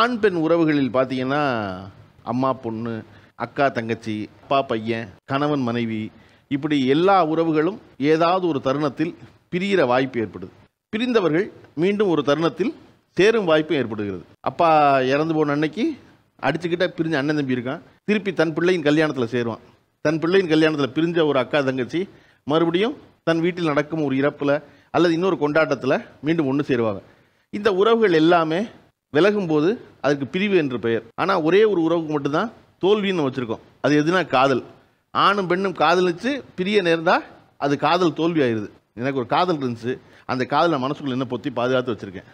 ஆண் பெண் உறவுகளில் பார்த்தீங்கன்னா அம்மா பொண்ணு அக்கா தங்கச்சி அப்பா பையன் கணவன் மனைவி இப்படி எல்லா உறவுகளும் ஏதாவது ஒரு தருணத்தில் பிரிகிற வாய்ப்பு ஏற்படுது பிரிந்தவர்கள் மீண்டும் ஒரு தருணத்தில் சேரும் வாய்ப்பும் ஏற்படுகிறது அப்பா இறந்து போன அன்னைக்கு அடிச்சுக்கிட்ட பிரிஞ்ச அண்ணன் தம்பி இருக்கான் திருப்பி தன் பிள்ளையின் கல்யாணத்தில் சேருவான் தன் பிள்ளையின் கல்யாணத்தில் பிரிஞ்ச ஒரு அக்கா தங்கச்சி மறுபடியும் தன் வீட்டில் நடக்கும் ஒரு இறப்பில் அல்லது இன்னொரு கொண்டாட்டத்தில் மீண்டும் ஒன்று சேருவாங்க இந்த உறவுகள் எல்லாமே விலகும்போது அதுக்கு பிரிவு என்று பெயர் ஆனால் ஒரே ஒரு உறவுக்கு மட்டும்தான் தோல்வின்னு நம்ம வச்சுருக்கோம் அது எதுனா காதல் ஆணும் பெண்ணும் காதலிச்சு பிரிய நேர்ந்தால் அது காதல் தோல்வி ஆயிடுது எனக்கு ஒரு காதல் இருந்துச்சு அந்த காதலை மனசுக்குள்ள என்ன பொத்தி பாதுகாத்து வச்சுருக்கேன்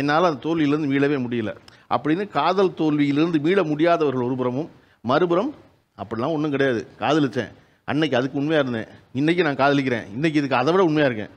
என்னால் அந்த தோல்வியிலேருந்து மீளவே முடியல அப்படின்னு காதல் தோல்வியிலிருந்து மீள முடியாதவர்கள் ஒருபுறமும் மறுபுறம் அப்படிலாம் ஒன்றும் கிடையாது காதலித்தேன் அன்னைக்கு அதுக்கு உண்மையாக இருந்தேன் இன்றைக்கி நான் காதலிக்கிறேன் இன்றைக்கி இதுக்கு அதை விட உண்மையாக இருக்கேன்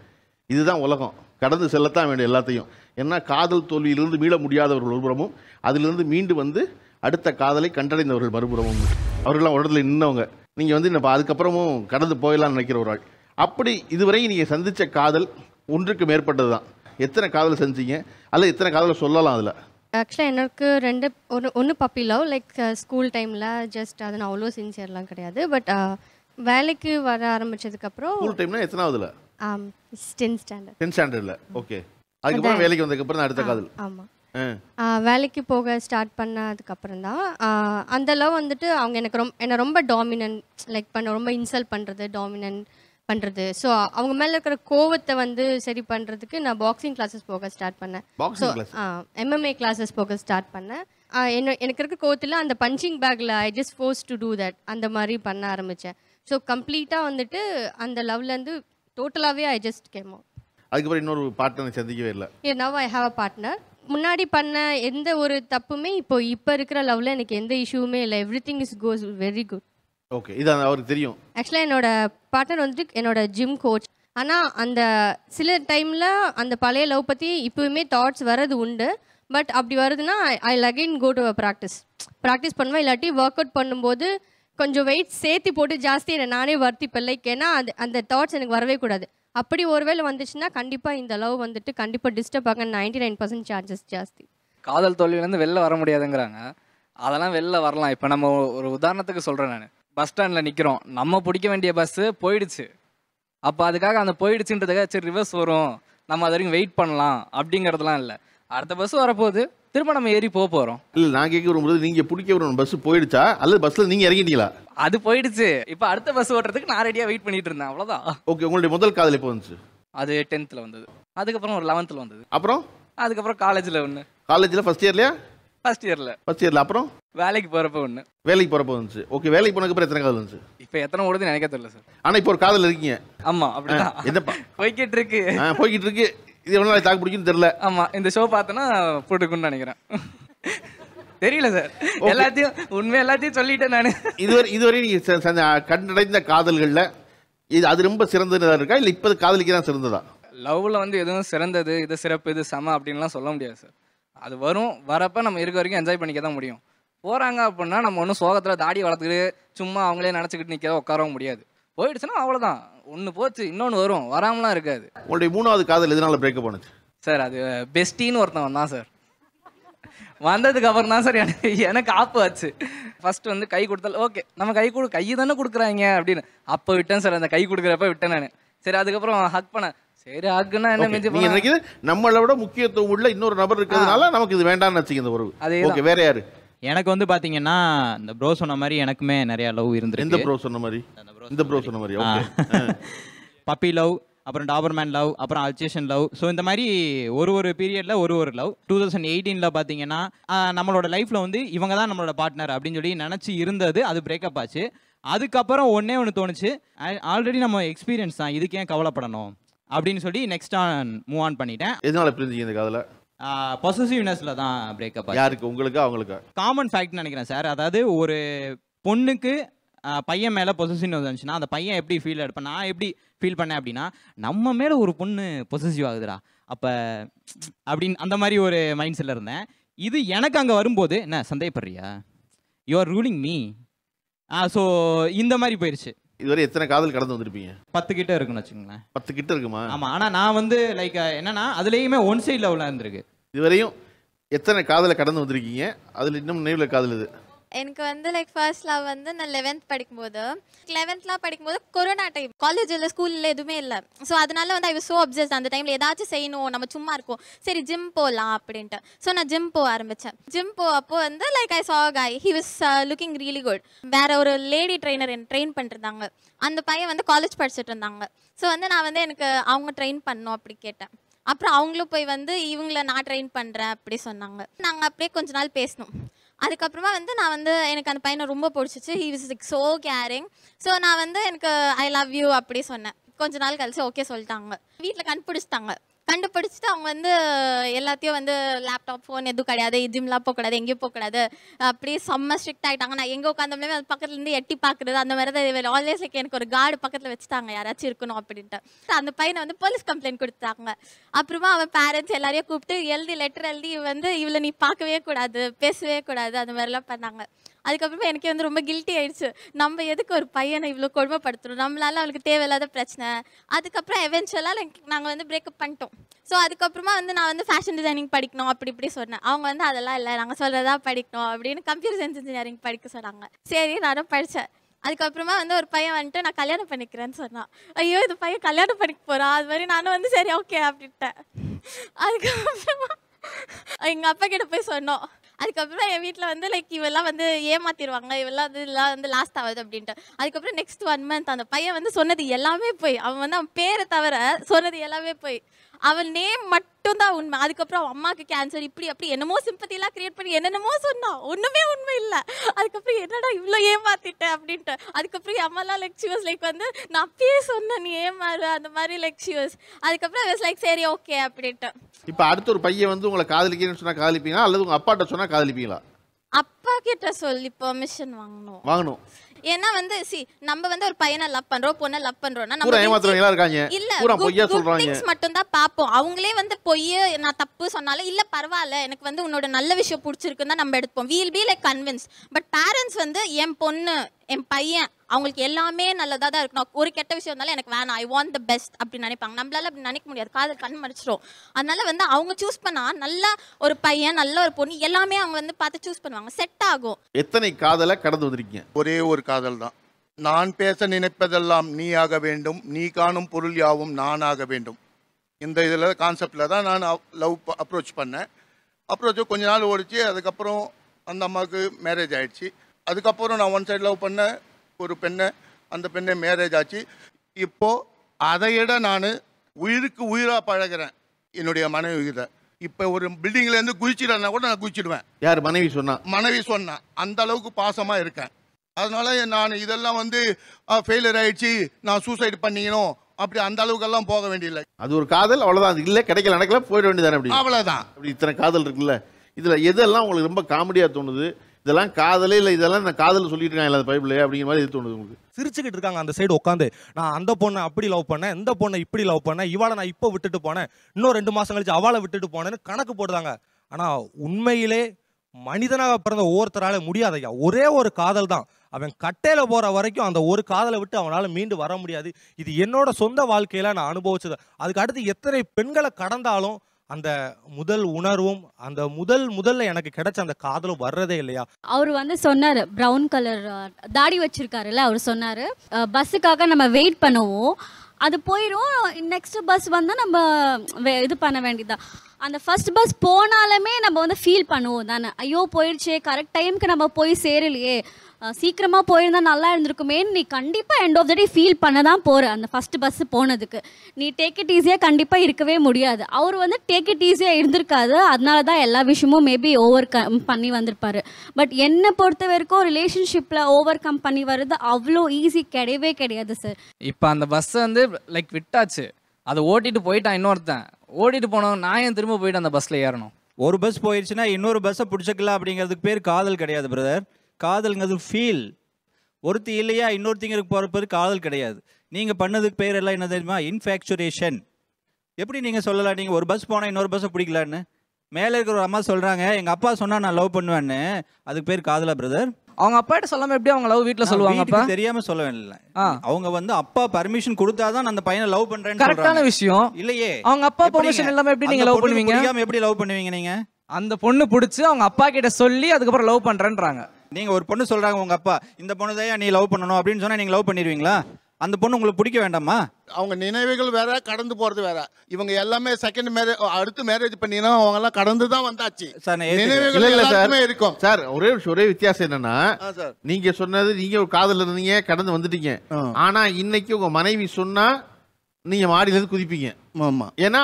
இதுதான் உலகம் கடந்து செல்லத்தான் வேண்டும் எல்லாத்தையும் ஏன்னா காதல் தோல்வியிலிருந்து மீள முடியாதவர்கள் ஒருபுறமும் அதிலிருந்து மீண்டு வந்து அடுத்த காதலை கண்டடைந்தவர்கள் மறுபுறமும் அவர்கள்லாம் ஒரு இடத்துல நின்றவங்க நீங்கள் வந்து இப்போ அதுக்கப்புறமும் கடந்து போயிடலாம்னு நினைக்கிற ஒரு ஆள் அப்படி இதுவரை நீங்கள் சந்தித்த காதல் ஒன்றுக்கு மேற்பட்டது தான் எத்தனை காதலை சந்திச்சிங்க அல்ல எத்தனை காதலை சொல்லலாம் அதில் ஆக்சுவலாக எனக்கு ரெண்டு ஒரு ஒன்று பப்பி லவ் லைக் ஸ்கூல் டைமில் ஜஸ்ட் அது நான் அவ்வளோ சின்சியர்லாம் கிடையாது பட் uh, வேலைக்கு வர ஆரம்பித்ததுக்கப்புறம் ஸ்கூல் டைம்னா எத்தனாவதுல ஆம் டென்த் ஸ்டாண்டர்ட் ஓகே வேலைக்கு அடுத்த காதல் ஆமாம் வேலைக்கு போக ஸ்டார்ட் பண்ணதுக்கப்புறம் தான் அந்த லவ் வந்துட்டு அவங்க எனக்கு ரொம்ப என்னை ரொம்ப டாமினன்ட் லைக் பண்ண ரொம்ப இன்சல்ட் பண்ணுறது டாமினன்ட் பண்ணுறது ஸோ அவங்க மேலே இருக்கிற கோவத்தை வந்து சரி பண்ணுறதுக்கு நான் பாக்ஸிங் கிளாஸஸ் போக ஸ்டார்ட் பண்ணேன் ஸோ எம்எம்ஏ கிளாஸஸ் போக ஸ்டார்ட் பண்ணேன் என்ன எனக்கு இருக்க கோவத்தில் அந்த பஞ்சிங் பேக்ல I just force to do that அந்த மாதிரி பண்ண ஆரம்பித்தேன் ஸோ கம்ப்ளீட்டாக வந்துட்டு அந்த இருந்து டோட்டலாகவே ஐ ஜஸ்ட் கேம் அவுட் அதுக்கப்புறம் இன்னொரு பார்ட்னர் சந்திக்கவே இல்லை ஏ now I have a partner முன்னாடி பண்ண எந்த ஒரு தப்புமே இப்போ இப்போ இருக்கிற லவ்ல எனக்கு எந்த இஷ்யூமே இல்லை everything is goes very good okay இது அவருக்கு தெரியும் ஆக்சுவலாக என்னோட பார்ட்னர் வந்துட்டு என்னோட ஜிம் கோச் ஆனால் அந்த சில டைமில் அந்த பழைய லவ் பற்றி இப்போவுமே தாட்ஸ் வர்றது உண்டு பட் அப்படி வருதுன்னா ஐ லகின் கோ டு ப்ராக்டிஸ் ப்ராக்டிஸ் பண்ணுவேன் இல்லாட்டி ஒர்க் அவுட் பண்ணும்போது கொஞ்சம் வெயிட் சேர்த்து போட்டு ஜாஸ்தி என்னை நானே வருத்தி பிள்ளைக்கு ஏன்னா அந்த தாட்ஸ் எனக்கு வரவே கூடாது அப்படி ஒருவேளை வந்துச்சுன்னா கண்டிப்பாக இந்த லவ் வந்துட்டு கண்டிப்பாக டிஸ்டர்ப் ஆக நைன்டி நைன் பர்சன்ட் சார்ஜஸ் ஜாஸ்தி காதல் தோல்வியிலேருந்து வெளில வர முடியாதுங்கிறாங்க அதெல்லாம் வெளில வரலாம் இப்போ நம்ம ஒரு உதாரணத்துக்கு சொல்கிறேன் நான் பஸ் ஸ்டாண்டில் நிற்கிறோம் நம்ம பிடிக்க வேண்டிய பஸ்ஸு போயிடுச்சு அப்போ அதுக்காக அந்த போயிடுச்சுன்றதுக்காக சரி ரிவர்ஸ் வரும் நம்ம அது வரைக்கும் வெயிட் பண்ணலாம் அப்படிங்கிறதுலாம் இல்லை அடுத்த பஸ் வரப்போகுது திரும்ப நம்ம ஏறி போக போகிறோம் இல்லை நான் கேட்க வரும்போது நீங்கள் பிடிக்க வரும் பஸ் போயிடுச்சா அல்லது பஸ்ஸில் நீங்கள் இறங்கிட்டீங்களா அது போயிடுச்சு இப்போ அடுத்த பஸ் ஓட்டுறதுக்கு நான் ரெடியாக வெயிட் பண்ணிட்டு இருந்தேன் அவ்வளோதான் ஓகே உங்களுடைய முதல் காதல் எப்போ வந்துச்சு அது டென்த்தில் வந்தது அதுக்கப்புறம் ஒரு லெவன்த்தில் வந்தது அப்புறம் அதுக்கப்புறம் காலேஜில் ஒன்று காலேஜில் ஃபஸ்ட் இயர்லயா ஃபர்ஸ்ட் இயரில் ஃபர்ஸ்ட் இயரில் அப்புறம் வேலைக்கு போகிறப்ப ஒன்று வேலைக்கு போறப்ப வந்துச்சு ஓகே வேலைக்கு போனதுக்கு அப்புறம் எத்தனை காதல் வந்துச்சு இப்போ எத்தனை ஓடுது நினைக்க தெரியல சார் ஆனால் இப்போ ஒரு காதல் இருக்கீங்க ஆமாம் அப்படிதான் என்னப்பா போய்கிட்டு இருக்கு போய்கிட்டு இருக்கு இது எவ்வளோ தாக்கு பிடிக்குன்னு தெரியல ஆமாம் இந்த ஷோ பார்த்தோன்னா போட்டுக்குன்னு நினைக்கிறேன் தெரியல சார் எல்லாத்தையும் உண்மை எல்லாத்தையும் சொல்லிட்டேன் நான் இதுவரை இதுவரை நீங்கள் கண்டடைந்த காதல்களில் இது அது ரொம்ப சிறந்ததாக இருக்கா இல்லை இப்போ காதலிக்கு தான் சிறந்ததா லவ்வில் வந்து எதுவும் சிறந்தது இது சிறப்பு இது சம அப்படின்லாம் சொல்ல முடியாது சார் அது வரும் வரப்போ நம்ம இருக்க வரைக்கும் என்ஜாய் பண்ணிக்க தான் முடியும் போகிறாங்க அப்படின்னா நம்ம ஒன்றும் சோகத்தில் தாடி வளர்த்துக்கிட்டு சும்மா அவங்களே நினச்சிக்கிட்டு நிற்க உட்காரவும் முடியாது போயிடுச்சுன்னா அவ்வளோதான் ஒன்று போச்சு இன்னொன்று வரும் வராமலாம் இருக்காது உங்களுடைய மூணாவது காதல் எதனால பிரேக்கப் பண்ணுது சார் அது பெஸ்டின்னு ஒருத்தன் வந்தான் சார் வந்ததுக்கு அப்புறம் தான் சார் எனக்கு எனக்கு ஆப்பு ஆச்சு ஃபர்ஸ்ட் வந்து கை கொடுத்தால் ஓகே நம்ம கை கொடு கை தானே கொடுக்குறாங்க அப்படின்னு அப்போ விட்டேன் சார் அந்த கை கொடுக்குறப்ப விட்டேன் நான் சரி அதுக்கப்புறம் ஹக் பண்ண சரி ஹக்குன்னா என்ன மிஞ்சி நினைக்கிது நம்மளை விட முக்கியத்துவம் உள்ள இன்னொரு நபர் இருக்கிறதுனால நமக்கு இது வேண்டாம்னு வச்சுக்க ஒரு அதே அது ஓகே வேற யாரு எனக்கு வந்து பாத்தீங்கன்னா இந்த ப்ரோ சொன்ன மாதிரி எனக்குமே நிறைய லவ் இருந்திருக்கு ப்ரோ சொன்ன மாதிரி இந்த ப்ரோ சொன்ன மாதிரி பப்பி லவ் அப்புறம் டாபர்மேன் லவ் அப்புறம் அல்சேஷன் லவ் ஸோ இந்த மாதிரி ஒரு ஒரு பீரியடில் ஒரு ஒரு லவ் டூ தௌசண்ட் எயிட்டீனில் பார்த்தீங்கன்னா நம்மளோட லைஃப்பில் வந்து இவங்க தான் நம்மளோட பார்ட்னர் அப்படின்னு சொல்லி நினச்சி இருந்தது அது பிரேக்கப் ஆச்சு அதுக்கப்புறம் ஒன்றே ஒன்று தோணுச்சு ஆல்ரெடி நம்ம எக்ஸ்பீரியன்ஸ் தான் இதுக்கு ஏன் கவலைப்படணும் அப்படின்னு சொல்லி நெக்ஸ்ட் ஆன் மூவ் ஆன் பண்ணிட்டேன் எதனால பிரிஞ்சுங்க இந்த பொசசிவ்னஸ்ல தான் பிரேக்கப் யாருக்கு உங்களுக்கு அவங்களுக்கு காமன் ஃபேக்ட் நினைக்கிறேன் சார் அதாவது ஒரு பொண்ணுக்கு பையன் மேலே பொசசிவ்னஸ் வந்துச்சுன்னா அந்த பையன் எப்படி ஃபீல் எடுப்பேன் நான் எப்படி ஃபீல் பண்ணேன் அப்படின்னா நம்ம மேலே ஒரு பொண்ணு பொசசிவ் ஆகுதுடா அப்போ அப்படின்னு அந்த மாதிரி ஒரு மைண்ட் செட்டில் இருந்தேன் இது எனக்கு அங்கே வரும்போது என்ன சந்தேகப்படுறியா யூ ஆர் ரூலிங் மீ ஆ ஸோ இந்த மாதிரி போயிடுச்சு இதுவரை எத்தனை காதல் கடந்து வந்திருப்பீங்க பத்து கிட்ட இருக்குன்னு வச்சுங்களேன் பத்து கிட்ட இருக்குமா ஆமா ஆனா நான் வந்து லைக் என்னன்னா அதுலயுமே ஒன் சைட் லவ்ல இருந்திருக்கு இதுவரையும் எத்தனை காதலை கடந்து வந்திருக்கீங்க அதுல இன்னும் நினைவுல காதல் இது எனக்கு வந்து லைக் ஃபர்ஸ்ட் லவ் வந்து நான் லெவன்த் படிக்கும்போது லெவன்த்லாம் படிக்கும்போது கொரோனா டைம் காலேஜ் இல்லை ஸ்கூலில் எதுவுமே இல்லை ஸோ அதனால வந்து ஐ வாஸ் ஸோ அப்சஸ் அந்த டைமில் ஏதாச்சும் செய்யணும் நம்ம சும்மா இருக்கும் சரி ஜிம் போகலாம் அப்படின்ட்டு ஸோ நான் ஜிம் போக ஆரம்பித்தேன் ஜிம் போ அப்போ வந்து like I saw guy he was looking really good வேற ஒரு லேடி ட்ரெயினர் என் ட்ரெயின் பண்ணிருந்தாங்க அந்த பையன் வந்து காலேஜ் படிச்சுட்டு இருந்தாங்க ஸோ வந்து நான் வந்து எனக்கு அவங்க ட்ரெயின் பண்ணும் அப்படி கேட்டேன் அப்புறம் அவங்களும் போய் வந்து இவங்கள நான் ட்ரெயின் பண்ணுறேன் அப்படி சொன்னாங்க நாங்கள் அப்படியே கொஞ்ச நாள் பேசணும் அதுக்கப்புறமா வந்து நான் வந்து எனக்கு அந்த பையனை ரொம்ப பிடிச்சிச்சு he was like so caring so நான் வந்து எனக்கு ஐ லவ் யூ அப்படி சொன்னேன் கொஞ்ச நாள் கழிச்சு ஓகே சொல்லிட்டாங்க வீட்டில் கண்டுபிடிச்சிட்டாங்க கண்டுபிடிச்சிட்டு அவங்க வந்து எல்லாத்தையும் வந்து லேப்டாப் ஃபோன் எதுவும் கிடையாது ஜிம்லாம் போகக்கூடாது எங்கேயும் போகக்கூடாது அப்படியே செம்ம ஸ்ட்ரிக்ட் ஆகிட்டாங்க நான் எங்கே உட்காந்தோம்னே அது பக்கத்துலேருந்து எட்டி பார்க்குறது அந்த மாதிரி தான் ஆல்வேஸ் லைக் எனக்கு ஒரு கார்டு பக்கத்தில் வச்சுட்டாங்க யாராச்சும் இருக்கணும் அப்படின்ட்டு அந்த பையனை வந்து போலீஸ் கம்ப்ளைண்ட் கொடுத்தாங்க அப்புறமா அவன் பேரண்ட்ஸ் எல்லாரையும் கூப்பிட்டு எழுதி லெட்டர் எழுதி வந்து இவளை நீ பார்க்கவே கூடாது பேசவே கூடாது அந்த மாதிரிலாம் பண்ணாங்க அதுக்கப்புறமா எனக்கே வந்து ரொம்ப கில்ட்டி ஆயிடுச்சு நம்ம எதுக்கு ஒரு பையனை இவ்வளோ கொடுமைப்படுத்துகிறோம் நம்மளால அவளுக்கு தேவையில்லாத பிரச்சனை அதுக்கப்புறம் எவென்ச்சுவலாக நாங்கள் வந்து பிரேக்கப் பண்ணிட்டோம் ஸோ அதுக்கப்புறமா வந்து நான் வந்து ஃபேஷன் டிசைனிங் படிக்கணும் அப்படி இப்படி சொன்னேன் அவங்க வந்து அதெல்லாம் இல்லை நாங்கள் சொல்கிறதா படிக்கணும் அப்படின்னு கம்ப்யூட்டர் சயின்ஸ் இன்ஜினியரிங் படிக்க சொன்னாங்க சரி நானும் படித்தேன் அதுக்கப்புறமா வந்து ஒரு பையன் வந்துட்டு நான் கல்யாணம் பண்ணிக்கிறேன்னு சொன்னான் ஐயோ இது பையன் கல்யாணம் பண்ணிக்க போகிறான் அது மாதிரி நானும் வந்து சரி ஓகே அப்படின்ட்டேன் அதுக்கப்புறமா எங்கள் அப்பா கிட்ட போய் சொன்னோம் அதுக்கப்புறம் என் வீட்டில் வந்து லைக் இவெல்லாம் வந்து ஏமாத்திடுவாங்க இவெல்லாம் வந்து இதெல்லாம் வந்து லாஸ்ட் ஆகுது அப்படின்ட்டு அதுக்கப்புறம் நெக்ஸ்ட் ஒன் மந்த் அந்த பையன் வந்து சொன்னது எல்லாமே போய் அவன் வந்து அவன் பேரை தவிர சொன்னது எல்லாமே போய் அவள் நேம் மட்டும் தான் உண்மை அதுக்கப்புறம் அம்மாவுக்கு கேன்சர் இப்படி அப்படி என்னமோ சிம்பத்திலாம் கிரியேட் பண்ணி என்னென்னமோ சொன்னான் ஒன்றுமே உண்மை இல்லை அதுக்கப்புறம் என்னடா இவ்வளோ ஏமாத்திட்டேன் அப்படின்ட்டு அதுக்கப்புறம் அம்மாலாம் லெக்சியர்ஸ் லைக் வந்து நான் அப்பயே சொன்னேன் நீ ஏமாறு அந்த மாதிரி லெக்சியர்ஸ் அதுக்கப்புறம் அவஸ் லைக் சரி ஓகே அப்படின்ட்டு இப்போ அடுத்த ஒரு பையன் வந்து உங்களை காதலிக்கிறேன்னு சொன்னால் காதலிப்பீங்களா அல்லது உங்கள் அப்பாட்ட சொன்னால் காதலிப்பீங்களா கிட்ட சொல்லி பெர்மிஷன் வாங்கணும் வாங்கணும் ஏன்னா வந்து சி நம்ம வந்து ஒரு பையனை லவ் பண்றோம் பொண்ண லவ் பண்றோம்னா நம்ம ஏமாத்துறவங்களா இருக்காங்க இல்ல பொய்யா சொல்றாங்க மட்டும் தான் பாப்போம் அவங்களே வந்து பொய் நான் தப்பு சொன்னால இல்ல பரவாயில்ல எனக்கு வந்து உன்னோட நல்ல விஷயம் பிடிச்சிருக்குன்னு தான் நம்ம எடுப்போம் we'll be like convince but parents வந்து என் பொண்ணு என் பையன் அவங்களுக்கு எல்லாமே நல்லதாக தான் இருக்கணும் ஒரு கெட்ட விஷயம் இருந்தாலும் எனக்கு வேணாம் ஐ வாண்ட் த பெஸ்ட் அப்படின்னு நினைப்பாங்க நம்மளால அப்படி நினைக்க முடியாது காதல் கண் மறைச்சிடும் அதனால வந்து அவங்க சூஸ் பண்ணால் நல்ல ஒரு பையன் நல்ல ஒரு பொண்ணு எல்லாமே அவங்க வந்து பார்த்து சூஸ் பண்ணுவாங்க செட் ஆகும் எத்தனை காதலை கடந்து வந்திருக்கீங்க ஒரே ஒரு காதல் தான் நான் பேச நினைப்பதெல்லாம் நீ ஆக வேண்டும் நீ காணும் பொருள் யாவும் நான் ஆக வேண்டும் இந்த இதில் கான்செப்டில் தான் நான் லவ் அப்ரோச் பண்ணேன் அப்ரோச் கொஞ்ச நாள் ஓடிச்சு அதுக்கப்புறம் அந்த அம்மாவுக்கு மேரேஜ் ஆயிடுச்சு அதுக்கப்புறம் நான் ஒன் சைடு லவ் பண்ணேன் ஒரு பெண்ணை அந்த பெண்ணை மேரேஜ் ஆச்சு இப்போது அதையிட நான் உயிருக்கு உயிராக பழகிறேன் என்னுடைய மனைவி இதை இப்போ ஒரு பில்டிங்லேருந்து குதிச்சிடனா கூட நான் குதிச்சிடுவேன் யார் மனைவி சொன்னா மனைவி சொன்னேன் அந்த அளவுக்கு பாசமாக இருக்கேன் அதனால் நான் இதெல்லாம் வந்து ஃபெயிலியர் ஆயிடுச்சு நான் சூசைடு பண்ணிக்கணும் அப்படி அந்த அளவுக்கெல்லாம் போக வேண்டியதில்லை அது ஒரு காதல் அவ்வளோதான் அது இல்லை கிடைக்கல நடக்கல போயிட வேண்டியதானே அப்படி அவ்வளோதான் அப்படி இத்தனை காதல் இருக்குல்ல இதில் எதெல்லாம் உங்களுக்கு ரொம்ப காமெடியாக தோணுது இதெல்லாம் காதலே இல்லை இதெல்லாம் நான் காதல் சொல்லிட்டு இருக்காங்க இல்லை பைபிள் அப்படிங்கிற மாதிரி இது தோணுது உங்களுக்கு சிரிச்சுக்கிட்டு இருக்காங்க அந்த சைடு உட்காந்து நான் அந்த பொண்ணை அப்படி லவ் பண்ணேன் இந்த பொண்ணை இப்படி லவ் பண்ணேன் இவளை நான் இப்போ விட்டுட்டு போனேன் இன்னும் ரெண்டு மாதம் கழிச்சு அவளை விட்டுட்டு போனேன்னு கணக்கு போடுறாங்க ஆனால் உண்மையிலே மனிதனாக பிறந்த ஒவ்வொருத்தரால முடியாது ஐயா ஒரே ஒரு காதல் தான் அவன் கட்டையில போற வரைக்கும் அந்த ஒரு காதலை விட்டு அவனால் மீண்டு வர முடியாது இது என்னோட சொந்த வாழ்க்கையில நான் அனுபவிச்சது அதுக்கு அடுத்து எத்தனை பெண்களை கடந்தாலும் அந்த முதல் உணர்வும் அந்த முதல் முதல்ல எனக்கு கிடைச்ச அந்த காதலும் வர்றதே இல்லையா அவர் வந்து சொன்னார் ப்ரௌன் கலர் தாடி வச்சிருக்காருல்ல அவர் சொன்னார் பஸ்ஸுக்காக நம்ம வெயிட் பண்ணுவோம் அது போயிடும் நெக்ஸ்ட் பஸ் வந்தால் நம்ம இது பண்ண வேண்டியதான் அந்த ஃபர்ஸ்ட் பஸ் போனாலுமே நம்ம வந்து ஃபீல் பண்ணுவோம் தானே ஐயோ போயிடுச்சே கரெக்ட் டைமுக்கு நம்ம போய் சேரலையே சீக்கிரமாக போயிருந்தா நல்லா இருந்திருக்குமே நீ கண்டிப்பாக end of the day feel பண்ண தான் போகிற அந்த ஃபர்ஸ்ட் பஸ் போனதுக்கு நீ டேக் இட் ஈஸியாக கண்டிப்பாக இருக்கவே முடியாது அவர் வந்து டேக் இட் ஈஸியாக இருந்திருக்காது அதனால தான் எல்லா விஷயமும் மேபி ஓவர் கம் பண்ணி வந்திருப்பாரு பட் என்னை பொறுத்த வரைக்கும் ரிலேஷன்ஷிப்பில் ஓவர் கம் பண்ணி வர்றது அவ்வளோ ஈஸி கிடையவே கிடையாது சார் இப்போ அந்த பஸ்ஸை வந்து லைக் விட்டாச்சு அதை ஓட்டிட்டு போயிட்டான் இன்னொருத்தன் ஓட்டிட்டு போனோம் நான் ஏன் திரும்ப போயிட்டு அந்த பஸ்ஸில் ஏறணும் ஒரு பஸ் போயிடுச்சுன்னா இன்னொரு பஸ்ஸை பிடிச்சிக்கலாம் அப்படிங்கிறதுக்கு பேர் காதல் கிடையாது பிரதர் காதல்ங்கிறது ஃபீல் ஒருத்தி இல்லையா இன்னொருத்திங்களுக்கு போகிறப்பது காதல் கிடையாது நீங்கள் பண்ணதுக்கு பேர் எல்லாம் என்ன தெரியுமா இன்ஃபேக்சுரேஷன் எப்படி நீங்கள் சொல்லலாம் நீங்கள் ஒரு பஸ் போனால் இன்னொரு பஸ்ஸை பிடிக்கலான்னு மேலே இருக்கிற ஒரு அம்மா சொல்கிறாங்க எங்கள் அப்பா சொன்னால் நான் லவ் பண்ணுவேன்னு அதுக்கு பேர் காதலா பிரதர் அவங்க அப்பா கிட்ட சொல்லாம எப்படி அவங்க லவ் வீட்ல சொல்லுவாங்க அப்பா தெரியாம சொல்ல வேண்டிய அவங்க வந்து அப்பா பர்மிஷன் தான் அந்த பையனை லவ் பண்றேன்னு விஷயம் இல்லையே அவங்க அப்பா பர்மிஷன் இல்லாம எப்படி நீங்க லவ் பண்ணுவீங்க எப்படி லவ் பண்ணுவீங்க நீங்க அந்த பொண்ணு பிடிச்சி அவங்க அப்பா கிட்ட சொல்லி அதுக்கப்புறம் லவ் பண்றேன்றாங்க நீங்கள் ஒரு பொண்ணு சொல்கிறாங்க உங்கள் அப்பா இந்த பொண்ணு தான் நீ லவ் பண்ணணும் அப்படின்னு சொன்னால் நீங்கள் லவ் பண்ணிடுவீங்களா அந்த பொண்ணு உங்களுக்கு பிடிக்க வேண்டாமா அவங்க நினைவுகள் வேற கடந்து போறது வேற இவங்க எல்லாமே செகண்ட் மேரேஜ் அடுத்து மேரேஜ் பண்ணினா அவங்க எல்லாம் கடந்து தான் வந்தாச்சு சார் நினைவுகள் எல்லாமே இருக்கும் சார் ஒரே ஒரே வித்தியாசம் என்னன்னா நீங்க சொன்னது நீங்க ஒரு காதல இருந்தீங்க கடந்து வந்துட்டீங்க ஆனா இன்னைக்கு உங்க மனைவி சொன்னா நீங்க மாடியில இருந்து குதிப்பீங்க ஆமா ஏன்னா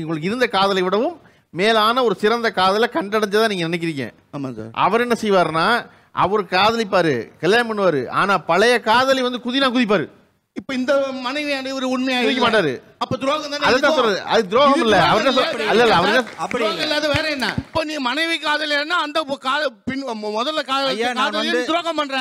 உங்களுக்கு இருந்த காதலை விடவும் மேலான ஒரு சிறந்த காதலை கண்டடைஞ்சதா நீங்க நினைக்கிறீங்க ஆமா சார் அவர் என்ன செய்வார்னா அவர் காதலிப்பாரு கல்யாணம் பண்ணுவாரு ஆனா பழைய காதலி வந்து குதினா குதிப்பாரு இப்ப இந்த மனைவி ஒரு உண்மையாக இருக்க மாட்டாரு அப்ப துரோகம் தானே அதுதான் சொல்றது அது துரோகம் இல்ல அவர் இல்ல இல்ல அவர் அப்படி இல்லாத வேற என்ன இப்ப நீ மனைவி காதலினா அந்த பின் முதல்ல காதல் துரோகம் பண்ற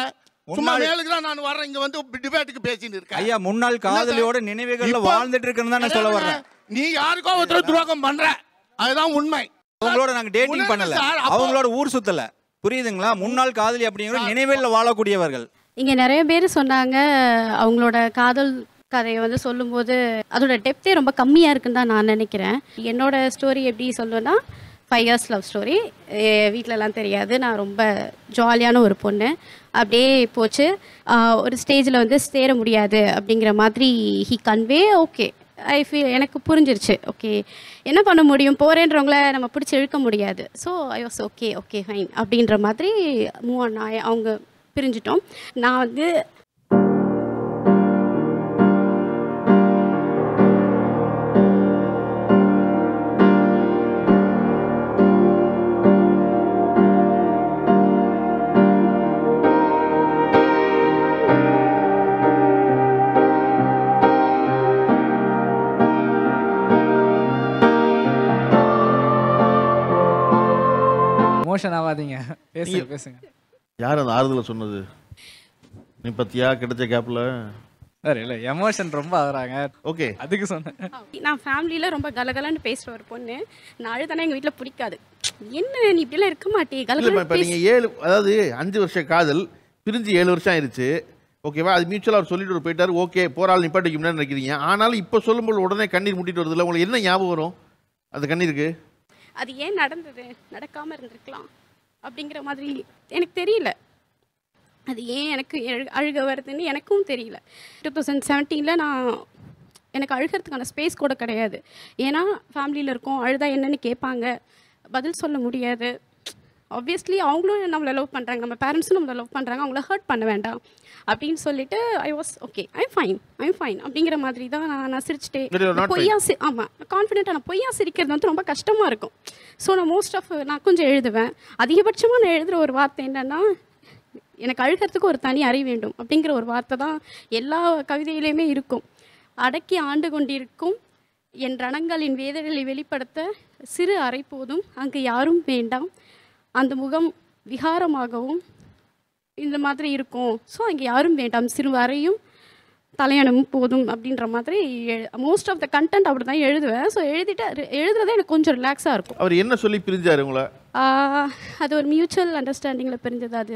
சும்மா வேலுக்கு நான் வர்றேன் இங்க வந்து டிபேட்டுக்கு பேசிட்டு இருக்கேன் ஐயா முன்னாள் காதலியோட நினைவுகள்ல வாழ்ந்துட்டு இருக்குன்னு தான் சொல்ல வர்றேன் நீ யாருக்கோ ஒருத்தர் துரோகம் பண்ற அதுதான் உண்மை அவங்களோட நாங்க டேட்டிங் பண்ணல அவங்களோட ஊர் சுத்தல புரியுதுங்களா முன்னாள் காதலி அப்படிங்கிற நினைவில் வாழக்கூடியவர்கள் இங்க நிறைய பேர் சொன்னாங்க அவங்களோட காதல் கதையை வந்து சொல்லும்போது அதோட டெப்த்தே ரொம்ப கம்மியாக இருக்குன்னு தான் நான் நினைக்கிறேன் என்னோட ஸ்டோரி எப்படி சொல்லுவேன்னா ஃபைவ் இயர்ஸ் லவ் ஸ்டோரி வீட்டிலலாம் தெரியாது நான் ரொம்ப ஜாலியான ஒரு பொண்ணு அப்படியே போச்சு ஒரு ஸ்டேஜில் வந்து சேர முடியாது அப்படிங்கிற மாதிரி he convey okay I feel எனக்கு புரிஞ்சிருச்சு ஓகே என்ன பண்ண முடியும் போகிறேன்றவங்கள நம்ம பிடிச்சி இழுக்க முடியாது so I was okay okay fine அப்படின்ற மாதிரி மூவ் ஆன் அவங்க பிரிஞ்சிட்டோம் நான் வந்து எமோஷன் ஆகாதீங்க பேசுங்க பேசுங்க யார் அந்த ஆறுதலை சொன்னது நீ பத்தியா கிடைச்ச கேப்ல வேற இல்ல எமோஷன் ரொம்ப ஆகுறாங்க ஓகே அதுக்கு சொன்னேன் நான் ஃபேமிலியில் ரொம்ப கலகலன்னு பேசுற ஒரு பொண்ணு நான் அழுதானா எங்கள் வீட்டில் பிடிக்காது என்ன நீ இப்படிலாம் இருக்க மாட்டே கலகல இப்ப நீங்க ஏழு அதாவது அஞ்சு வருஷ காதல் பிரிஞ்சு ஏழு வருஷம் ஆயிடுச்சு ஓகேவா அது மியூச்சுவலாக அவர் சொல்லிட்டு போயிட்டார் ஓகே போராள் நிப்பாட்டிக்கும்னா நினைக்கிறீங்க ஆனாலும் இப்போ சொல்லும்போது உடனே கண்ணீர் முட்டிட்டு வருதுல்ல உங்களுக்கு என்ன ஞாபகம் வரும் அந்த கண்ணீருக்கு அது ஏன் நடந்தது நடக்காமல் இருந்திருக்கலாம் அப்படிங்கிற மாதிரி எனக்கு தெரியல அது ஏன் எனக்கு அழுக வருதுன்னு எனக்கும் தெரியல டூ தௌசண்ட் செவன்டீனில் நான் எனக்கு அழுகிறதுக்கான ஸ்பேஸ் கூட கிடையாது ஏன்னா ஃபேமிலியில் இருக்கோம் அழுதா என்னன்னு கேட்பாங்க பதில் சொல்ல முடியாது ஆப்வியஸ்லி அவங்களும் நம்மளை லவ் பண்ணுறாங்க நம்ம பேரண்ட்ஸும் நம்மளை லவ் பண்ணுறாங்க அவங்கள ஹர்ட் பண்ண வேண்டாம் அப்படின்னு சொல்லிட்டு I was okay I fine I fine அப்படிங்கிற மாதிரி தான் நான் நான் பொய்யா சி ஆமாம் கான்ஃபிடென்ட்டாக நான் பொய்யா சிரிக்கிறது வந்து ரொம்ப கஷ்டமாக இருக்கும் ஸோ நான் மோஸ்ட் ஆஃப் நான் கொஞ்சம் எழுதுவேன் அதிகபட்சமாக நான் எழுதுகிற ஒரு வார்த்தை என்னென்னா எனக்கு அழுகிறதுக்கு ஒரு தனி அறி வேண்டும் அப்படிங்கிற ஒரு வார்த்தை தான் எல்லா கவிதையிலையுமே இருக்கும் அடக்கி ஆண்டு கொண்டிருக்கும் என் ரணங்களின் வேதனைகளை வெளிப்படுத்த சிறு அறை போதும் அங்கு யாரும் வேண்டாம் அந்த முகம் விகாரமாகவும் இந்த மாதிரி இருக்கும் ஸோ அங்கே யாரும் வேண்டாம் சிறு வரையும் போதும் அப்படின்ற மாதிரி மோஸ்ட் ஆஃப் த கண்டென்ட் அப்படி தான் எழுதுவேன் ஸோ எழுதிட்டு எழுதுறதே எனக்கு கொஞ்சம் ரிலாக்ஸாக இருக்கும் அவர் என்ன சொல்லி பிரிஞ்சார் உங்களை அது ஒரு மியூச்சுவல் அண்டர்ஸ்டாண்டிங்கில் பிரிஞ்சது அது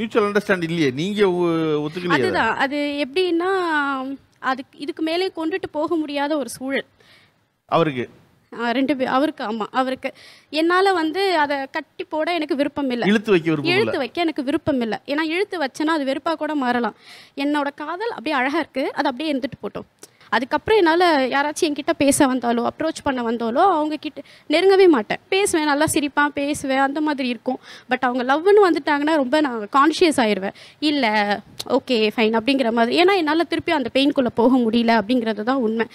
மியூச்சுவல் அண்டர்ஸ்டாண்ட் இல்லையே நீங்கள் ஒத்துக்கல அதுதான் அது எப்படின்னா அதுக்கு இதுக்கு மேலே கொண்டுட்டு போக முடியாத ஒரு சூழல் அவருக்கு ரெண்டு பேர் அவருக்கு ஆமாம் அவருக்கு என்னால் வந்து அதை கட்டி போட எனக்கு விருப்பம் இல்லை இழுத்து வைக்க இழுத்து வைக்க எனக்கு விருப்பம் இல்லை ஏன்னா இழுத்து வச்சேன்னா அது வெறுப்பாக கூட மாறலாம் என்னோட காதல் அப்படியே அழகாக இருக்குது அதை அப்படியே இருந்துட்டு போட்டோம் அதுக்கப்புறம் என்னால் யாராச்சும் என்கிட்ட பேச வந்தாலோ அப்ரோச் பண்ண வந்தாலோ அவங்க கிட்ட நெருங்கவே மாட்டேன் பேசுவேன் நல்லா சிரிப்பான் பேசுவேன் அந்த மாதிரி இருக்கும் பட் அவங்க லவ்னு வந்துட்டாங்கன்னா ரொம்ப நான் கான்ஷியஸ் ஆயிடுவேன் இல்லை ஓகே ஃபைன் அப்படிங்கிற மாதிரி ஏன்னா என்னால் திருப்பி அந்த பெயின்குள்ளே போக முடியல அப்படிங்கிறது தான் உண்மை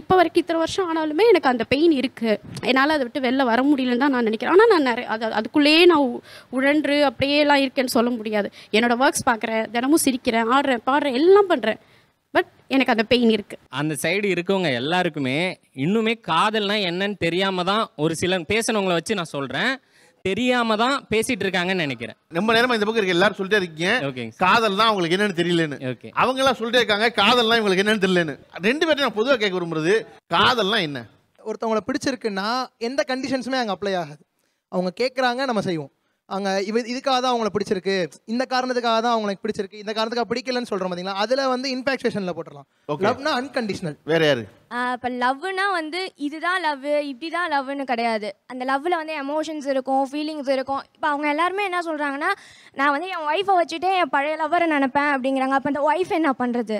இப்போ வரைக்கும் இத்தனை வருஷம் ஆனாலுமே எனக்கு அந்த பெயின் இருக்குது என்னால் அதை விட்டு வெளில வர முடியலன்னு தான் நான் நினைக்கிறேன் ஆனால் நான் நிறைய அதுக்குள்ளேயே நான் உழன்று அப்படியே எல்லாம் இருக்கேன்னு சொல்ல முடியாது என்னோடய ஒர்க்ஸ் பார்க்குறேன் தினமும் சிரிக்கிறேன் ஆடுறேன் பாடுறேன் எல்லாம் பண்ணுறேன் பட் எனக்கு அந்த பெயின் இருக்குது அந்த சைடு இருக்கவங்க எல்லாருக்குமே இன்னுமே காதல்னா என்னன்னு தெரியாமல் தான் ஒரு சிலர் பேசினவங்களை வச்சு நான் சொல்கிறேன் தெரியாம தான் பேசிட்டு இருக்காங்கன்னு நினைக்கிறேன் ரொம்ப நேரமா இந்த பக்கம் இருக்க எல்லாரும் சொல்லிட்டே இருக்கீங்க காதல் தான் அவங்களுக்கு என்னன்னு தெரியலன்னு அவங்க எல்லாம் சொல்லிட்டே இருக்காங்க காதல்லாம் இவங்களுக்கு என்னன்னு தெரியலன்னு ரெண்டு பேரும் நான் பொதுவாக கேட்க விரும்புறது காதல்லாம் என்ன ஒருத்தவங்களை பிடிச்சிருக்குன்னா எந்த கண்டிஷன்ஸுமே அங்கே அப்ளை ஆகாது அவங்க கேட்குறாங்க நம்ம செய்வோம் அங்கே இவ இதுக்காக தான் அவங்கள பிடிச்சிருக்கு இந்த காரணத்துக்காக தான் அவங்களுக்கு பிடிச்சிருக்கு இந்த காரணத்துக்காக பிடிக்கலன்னு சொல்கிறோம் பார்த்தீங்களா அதில் வந்து இன்ஃபாக்சுவேஷனில் போட்டுடலாம் லவ்னா அன்கண்டிஷனல் வேற யாரு இப்போ லவ்னா வந்து இதுதான் லவ் இப்படி தான் லவ்னு கிடையாது அந்த லவ்வில் வந்து எமோஷன்ஸ் இருக்கும் ஃபீலிங்ஸ் இருக்கும் இப்போ அவங்க எல்லாருமே என்ன சொல்கிறாங்கன்னா நான் வந்து என் ஒய்ஃபை வச்சுட்டு என் பழைய லவ்வரை நினப்பேன் அப்படிங்கிறாங்க அப்போ அந்த ஒய்ஃப் என்ன பண்ணுறது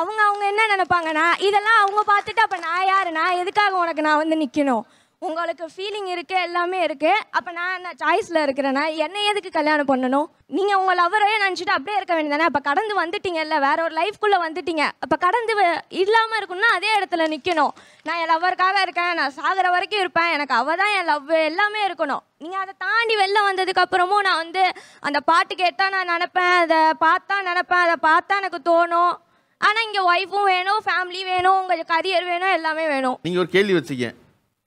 அவங்க அவங்க என்ன நினைப்பாங்கன்னா இதெல்லாம் அவங்க பார்த்துட்டு அப்போ நான் யாருன்னா நான் எதுக்காக உனக்கு நான் வந்து நிற்கணும் உங்களுக்கு ஃபீலிங் இருக்குது எல்லாமே இருக்குது அப்போ நான் என்ன சாய்ஸில் இருக்கிறேன்னா என்ன எதுக்கு கல்யாணம் பண்ணணும் நீங்கள் உங்கள் லவரே நினச்சிட்டு அப்படியே இருக்க வேண்டியதானே அப்போ கடந்து வந்துட்டீங்கல்ல வேற ஒரு லைஃப்குள்ளே வந்துட்டீங்க அப்போ கடந்து இல்லாமல் இருக்கணும்னா அதே இடத்துல நிற்கணும் நான் என் லவ்வருக்காக இருக்கேன் நான் சாகிற வரைக்கும் இருப்பேன் எனக்கு அவள் தான் என் லவ் எல்லாமே இருக்கணும் நீங்கள் அதை தாண்டி வெளில வந்ததுக்கப்புறமும் நான் வந்து அந்த பாட்டு கேட்டால் நான் நினப்பேன் அதை பார்த்தா நினப்பேன் அதை பார்த்தா எனக்கு தோணும் ஆனால் இங்கே ஒய்ஃபும் வேணும் ஃபேமிலி வேணும் உங்களுக்கு கரியர் வேணும் எல்லாமே வேணும் நீங்கள் ஒரு கேள்வி வச்சுக்கேன்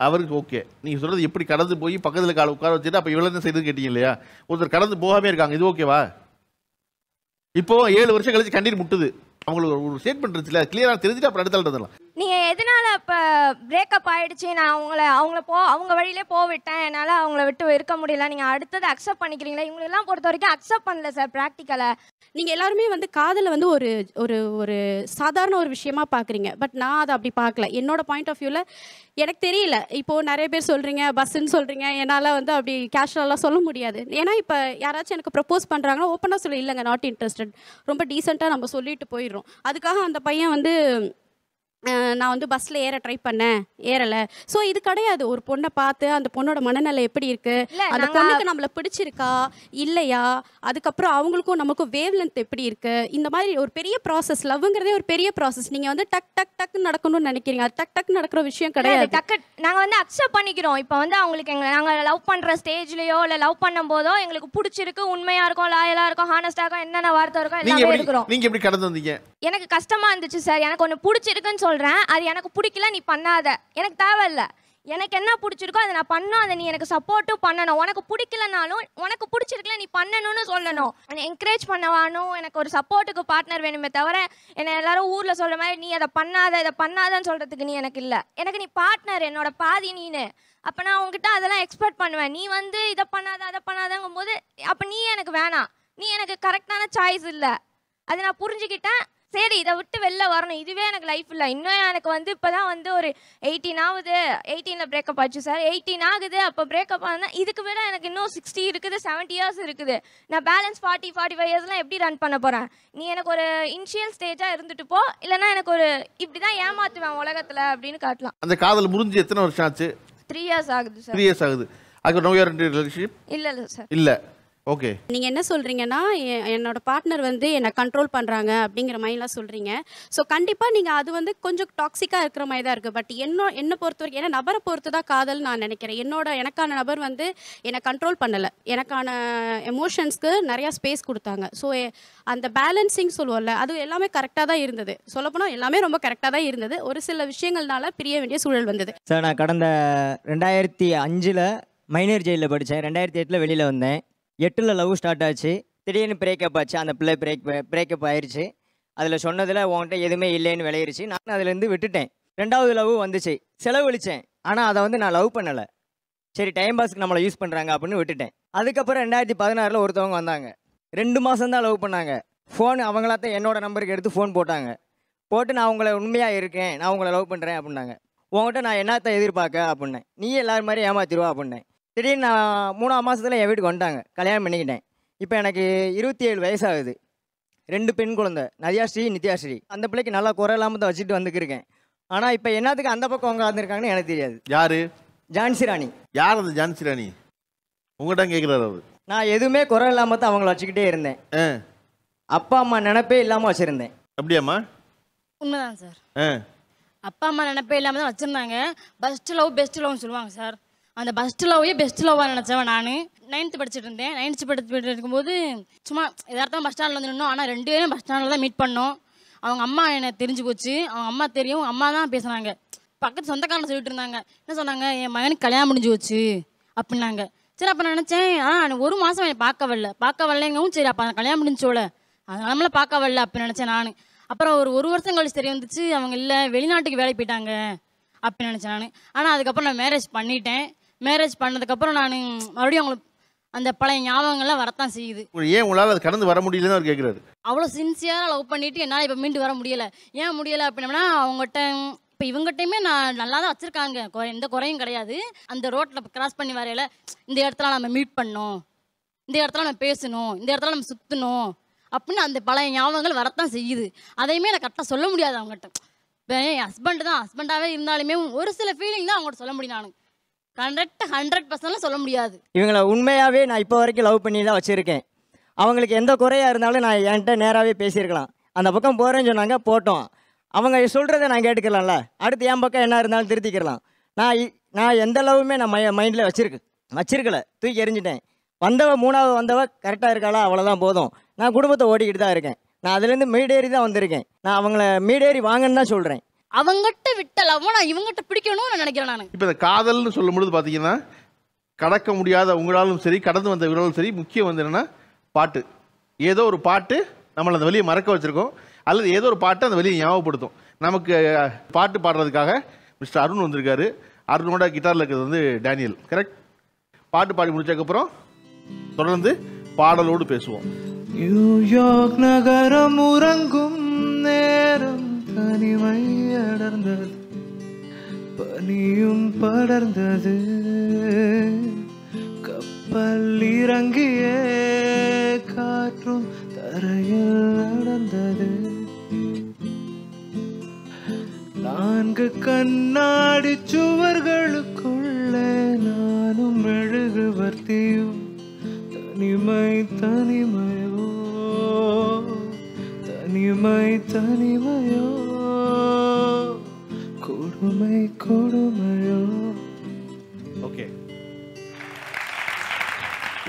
அவருக்கு ஓகே நீங்கள் சொல்கிறது எப்படி கடந்து போய் பக்கத்தில் கால உட்கார வச்சுட்டு அப்போ இவ்வளோ தான் செய்து கேட்டீங்க இல்லையா ஒருத்தர் கடந்து போகாமே இருக்காங்க இது ஓகேவா இப்போ ஏழு வருஷம் கழிச்சு கண்டிப்பாக முட்டுது அவங்களுக்கு ஒரு ஸ்டேட்மெண்ட் இல்லை கிளியராக தெரிஞ்சுட்டு அப்புறம் அடுத்த நீங்கள் எதனால் அப்போ பிரேக்கப் ஆகிடுச்சி நான் அவங்கள அவங்கள போ அவங்க வழியிலே போவிட்டேன் என்னால் அவங்கள விட்டு இருக்க முடியல நீங்கள் அடுத்தது அக்செப்ட் பண்ணிக்கிறீங்களா இவங்களெல்லாம் பொறுத்த வரைக்கும் அக்செப்ட் பண்ணல சார் ப்ராக்டிக்கலை நீங்கள் எல்லாருமே வந்து காதல வந்து ஒரு ஒரு ஒரு சாதாரண ஒரு விஷயமா பார்க்குறீங்க பட் நான் அதை அப்படி பார்க்கல என்னோட பாயிண்ட் ஆஃப் வியூவில் எனக்கு தெரியல இப்போது நிறைய பேர் சொல்கிறீங்க பஸ்ஸுன்னு சொல்கிறீங்க என்னால் வந்து அப்படி கேஷுவலாக சொல்ல முடியாது ஏன்னா இப்போ யாராச்சும் எனக்கு ப்ரப்போஸ் பண்ணுறாங்கன்னா ஓப்பனாக சொல்லி இல்லைங்க நாட் இன்ட்ரெஸ்டட் ரொம்ப டீசெண்டாக நம்ம சொல்லிட்டு போயிடுறோம் அதுக்காக அந்த பையன் வந்து நான் வந்து பஸ்ஸில் ஏற ட்ரை பண்ணேன் ஏறலை ஸோ இது கிடையாது ஒரு பொண்ணை பார்த்து அந்த பொண்ணோட மனநிலை எப்படி இருக்குது அந்த பொண்ணுக்கு நம்மளை பிடிச்சிருக்கா இல்லையா அதுக்கப்புறம் அவங்களுக்கும் நமக்கும் வேவ் லென்த் எப்படி இருக்குது இந்த மாதிரி ஒரு பெரிய ப்ராசஸ் லவ்ங்கிறதே ஒரு பெரிய ப்ராசஸ் நீங்கள் வந்து டக் டக் டக் நடக்கணும்னு நினைக்கிறீங்க அது டக் டக் நடக்கிற விஷயம் கிடையாது டக்கு நாங்கள் வந்து அக்செப்ட் பண்ணிக்கிறோம் இப்போ வந்து அவங்களுக்கு எங்களை நாங்கள் லவ் பண்ணுற ஸ்டேஜ்லேயோ இல்லை லவ் பண்ணும் போதோ எங்களுக்கு பிடிச்சிருக்கு உண்மையாக இருக்கும் லாயலாக இருக்கும் ஹானஸ்டாக இருக்கும் என்னென்ன வார்த்தை இருக்கும் எல்லாமே இருக்கிறோம் நீங்கள் எப்படி கடந்து வந்தீங்க எனக்கு கஷ்டமாக இருந்துச்சு சார் எனக்கு ஒன்று பிடிச்சிருக்குன்னு சொல்கிறேன் அது எனக்கு பிடிக்கல நீ பண்ணாத எனக்கு தேவையில்லை எனக்கு என்ன பிடிச்சிருக்கோ அதை நான் பண்ணோம் அதை நீ எனக்கு சப்போர்ட்டும் பண்ணணும் உனக்கு பிடிக்கலனாலும் உனக்கு பிடிச்சிருக்கல நீ பண்ணணும்னு சொல்லணும் என்னை என்கரேஜ் பண்ணவானும் எனக்கு ஒரு சப்போர்ட்டுக்கு பார்ட்னர் வேணுமே தவிர என்னை எல்லாரும் ஊரில் சொல்கிற மாதிரி நீ அதை பண்ணாத இதை பண்ணாதன்னு சொல்கிறதுக்கு நீ எனக்கு இல்லை எனக்கு நீ பார்ட்னர் என்னோட பாதி நீனு அப்போ நான் உங்ககிட்ட அதெல்லாம் எக்ஸ்பெக்ட் பண்ணுவேன் நீ வந்து இதை பண்ணாத அதை பண்ணாதங்கும்போது அப்போ நீ எனக்கு வேணாம் நீ எனக்கு கரெக்டான சாய்ஸ் இல்லை அதை நான் புரிஞ்சுக்கிட்டேன் சரி இதை விட்டு வெளில வரணும் இதுவே எனக்கு லைஃப் இல்லை இன்னும் எனக்கு வந்து இப்போ தான் வந்து ஒரு எயிட்டீன் ஆகுது எயிட்டீனில் பிரேக்கப் ஆச்சு சார் எயிட்டீன் ஆகுது அப்போ பிரேக்கப் ஆனால் இதுக்கு விட எனக்கு இன்னும் சிக்ஸ்டி இருக்குது செவன்ட்டி இயர்ஸ் இருக்குது நான் பேலன்ஸ் ஃபார்ட்டி ஃபார்ட்டி ஃபைவ் இயர்ஸ்லாம் எப்படி ரன் பண்ண போகிறேன் நீ எனக்கு ஒரு இனிஷியல் ஸ்டேஜாக இருந்துட்டு போ இல்லைனா எனக்கு ஒரு இப்படி தான் ஏமாற்றுவேன் உலகத்தில் அப்படின்னு காட்டலாம் அந்த காதல் முடிஞ்சு எத்தனை வருஷம் ஆச்சு த்ரீ இயர்ஸ் ஆகுது சார் த்ரீ இயர்ஸ் ஆகுது அதுக்கு நோய் இயர் இல்லை இல்லை சார் இல்லை ஓகே நீங்கள் என்ன சொல்கிறீங்கன்னா என்னோட பார்ட்னர் வந்து என்னை கண்ட்ரோல் பண்ணுறாங்க அப்படிங்கிற மாதிரிலாம் சொல்கிறீங்க ஸோ கண்டிப்பாக நீங்கள் அது வந்து கொஞ்சம் டாக்ஸிக்காக இருக்கிற மாதிரி தான் இருக்குது பட் என்ன என்னை பொறுத்த வரைக்கும் ஏன்னா நபரை பொறுத்து தான் காதல் நான் நினைக்கிறேன் என்னோட எனக்கான நபர் வந்து என்னை கண்ட்ரோல் பண்ணலை எனக்கான எமோஷன்ஸ்க்கு நிறையா ஸ்பேஸ் கொடுத்தாங்க ஸோ அந்த பேலன்சிங் சொல்லுவோம்ல அது எல்லாமே கரெக்டாக தான் இருந்தது சொல்லப்போனால் எல்லாமே ரொம்ப கரெக்டாக தான் இருந்தது ஒரு சில விஷயங்கள்னால பிரிய வேண்டிய சூழல் வந்தது சார் நான் கடந்த ரெண்டாயிரத்தி அஞ்சில் மைனர் ஜெயிலில் படித்தேன் ரெண்டாயிரத்தி எட்டில் வெளியில் வந்தேன் எட்டில் லவ் ஸ்டார்ட் ஆச்சு திடீர்னு பிரேக்கப் ஆச்சு அந்த பிள்ளை பிரேக் பிரேக்கப் ஆயிடுச்சு அதில் சொன்னதில் உன்கிட்ட எதுவுமே இல்லைன்னு விளையிடுச்சு நான் அதுலேருந்து விட்டுட்டேன் ரெண்டாவது லவ் வந்துச்சு செலவழித்தேன் ஆனால் அதை வந்து நான் லவ் பண்ணலை சரி டைம் பாஸ்க்கு நம்மளை யூஸ் பண்ணுறாங்க அப்படின்னு விட்டுட்டேன் அதுக்கப்புறம் ரெண்டாயிரத்தி பதினாறில் ஒருத்தவங்க வந்தாங்க ரெண்டு மாதம் தான் லவ் பண்ணாங்க ஃபோன் அவங்களாத்தான் என்னோட நம்பருக்கு எடுத்து ஃபோன் போட்டாங்க போட்டு நான் உங்களை உண்மையாக இருக்கேன் நான் உங்களை லவ் பண்ணுறேன் அப்படின்னாங்க உங்கள்கிட்ட நான் என்னத்தை எதிர்பார்க்க அப்படின்னேன் நீ எல்லோரும் மாதிரி ஏமாத்திடுவா அப்படின்னேன் திடீர்னு நான் மூணாம் மாதத்தில் என் வீட்டுக்கு வந்துட்டாங்க கல்யாணம் பண்ணிக்கிட்டேன் இப்போ எனக்கு இருபத்தி ஏழு வயசாகுது ரெண்டு பெண் குழந்தை நதியாஸ்ரீ நித்யாஸ்ரீ அந்த பிள்ளைக்கு நல்லா குறை இல்லாமல் தான் வச்சுட்டு வந்துக்கிருக்கேன் ஆனால் இப்போ என்னத்துக்கு அந்த பக்கம் அவங்க வந்துருக்காங்கன்னு எனக்கு தெரியாது யார் ஜான்சி ராணி யார் அது ஜான்சி ராணி உங்கள்கிட்ட கேட்குறாரு அது நான் எதுவுமே குறை இல்லாமல் தான் அவங்கள வச்சுக்கிட்டே இருந்தேன் அப்பா அம்மா நினப்பே இல்லாமல் வச்சுருந்தேன் அப்படியாம்மா உண்மைதான் சார் அப்பா அம்மா நினப்பே இல்லாமல் தான் வச்சுருந்தாங்க பெஸ்ட் லவ் பெஸ்ட் லவ்னு சொல்லுவாங்க சார் அந்த பெஸ்ட் லவ்வே பெஸ்ட் லவ்வாக நினச்சவன் நான் நைன்த்து படிச்சுட்டு இருந்தேன் நைன்த்து படிச்சுட்டு இருக்கும்போது சும்மா எதார்த்தம் பஸ் ஸ்டாண்டில் வந்து நின்று ஆனால் ரெண்டு பேரும் பஸ் ஸ்டாண்டில் தான் மீட் பண்ணோம் அவங்க அம்மா என்னை தெரிஞ்சு போச்சு அவங்க அம்மா தெரியும் அம்மா தான் பேசுனாங்க பக்கத்து சொந்தக்காரன் சொல்லிட்டு இருந்தாங்க என்ன சொன்னாங்க என் மகனுக்கு கல்யாணம் முடிஞ்சு போச்சு அப்படின்னாங்க சரி அப்போ நினச்சேன் ஆனால் ஒரு மாதம் என்னை பார்க்க வரல பார்க்க வரலங்கவும் சரி அப்போ கல்யாணம் முடிஞ்சோல அதனால பார்க்க வரல அப்படி நினச்சேன் நான் அப்புறம் ஒரு ஒரு வருஷம் கழிச்சு தெரிய வந்துச்சு அவங்க இல்லை வெளிநாட்டுக்கு வேலைக்கு போயிட்டாங்க அப்படின்னு நினச்சேன் நான் ஆனால் அதுக்கப்புறம் நான் மேரேஜ் பண்ணிட்டேன் மேரேஜ் பண்ணதுக்கப்புறம் நான் மறுபடியும் அவங்களுக்கு அந்த பழைய ஞாபகங்கள்லாம் வரத்தான் செய்யுது ஏன் உங்களால் அது கடந்து வர முடியலன்னு அவர் கேட்குறாரு அவ்வளோ சின்சியராக லவ் பண்ணிட்டு என்னால் இப்போ மீண்டு வர முடியலை ஏன் முடியலை அப்படின்னா அவங்ககிட்ட இப்போ இவங்ககிட்டயுமே நான் நல்லா தான் வச்சுருக்காங்க எந்த குறையும் கிடையாது அந்த ரோட்டில் கிராஸ் பண்ணி வரையில இந்த இடத்துல நம்ம மீட் பண்ணோம் இந்த இடத்துல நம்ம பேசணும் இந்த இடத்துல நம்ம சுற்றணும் அப்படின்னு அந்த பழைய ஞாபகங்கள் வரத்தான் செய்யுது அதையுமே நான் கரெக்டாக சொல்ல முடியாது அவங்ககிட்ட இப்போ என் ஹஸ்பண்ட் தான் ஹஸ்பண்டாகவே இருந்தாலுமே ஒரு சில ஃபீலிங் தான் அவங்ககிட்ட சொல்ல முடியும் நான் கரெக்ட் ஹண்ட்ரட் பர்சன்ட்லாம் சொல்ல முடியாது இவங்களை உண்மையாகவே நான் இப்போ வரைக்கும் லவ் பண்ணி தான் வச்சுருக்கேன் அவங்களுக்கு எந்த குறையாக இருந்தாலும் நான் என்கிட்ட நேராகவே பேசியிருக்கலாம் அந்த பக்கம் போகிறேன்னு சொன்னாங்க போட்டோம் அவங்க சொல்கிறத நான் கேட்டுக்கலாம்ல அடுத்து என் பக்கம் என்ன இருந்தாலும் திருத்திக்கிறலாம் நான் நான் எந்த அளவுமே நான் மை மைண்டில் வச்சுருக்கு வச்சிருக்கல தூக்கி எரிஞ்சிட்டேன் வந்தவ மூணாவது வந்தவ கரெக்டாக இருக்காளா அவ்வளோதான் போதும் நான் குடும்பத்தை ஓடிக்கிட்டு தான் இருக்கேன் நான் அதுலேருந்து மீடேறி தான் வந்திருக்கேன் நான் அவங்கள மீடேறி வாங்கன்னு தான் சொல்கிறேன் அவங்ககிட்ட விட்டலாமோ நான் இவங்ககிட்ட பிடிக்கணும்னு நான் நினைக்கிறேன் நான் இப்போ இந்த காதல்னு சொல்லும்பொழுது பார்த்தீங்கன்னா கடக்க முடியாத உங்களாலும் சரி கடந்து வந்த இவர்களும் சரி முக்கியம் வந்து என்னென்னா பாட்டு ஏதோ ஒரு பாட்டு நம்மளை அந்த வழியை மறக்க வச்சுருக்கோம் அல்லது ஏதோ ஒரு பாட்டை அந்த வழியை ஞாபகப்படுத்தும் நமக்கு பாட்டு பாடுறதுக்காக மிஸ்டர் அருண் வந்திருக்காரு அருணோட கிட்டாரில் இருக்கிறது வந்து டேனியல் கரெக்ட் பாட்டு பாடி முடிச்சதுக்கப்புறம் தொடர்ந்து பாடலோடு பேசுவோம் நியூயார்க் நகரம் உறங்கும் நேரம் தனிமை படர்ந்தது பனியும் படர்ந்தது கப்பல் இறங்கிய காற்றும் தரையில் நடந்தது நான்கு கண்ணாடி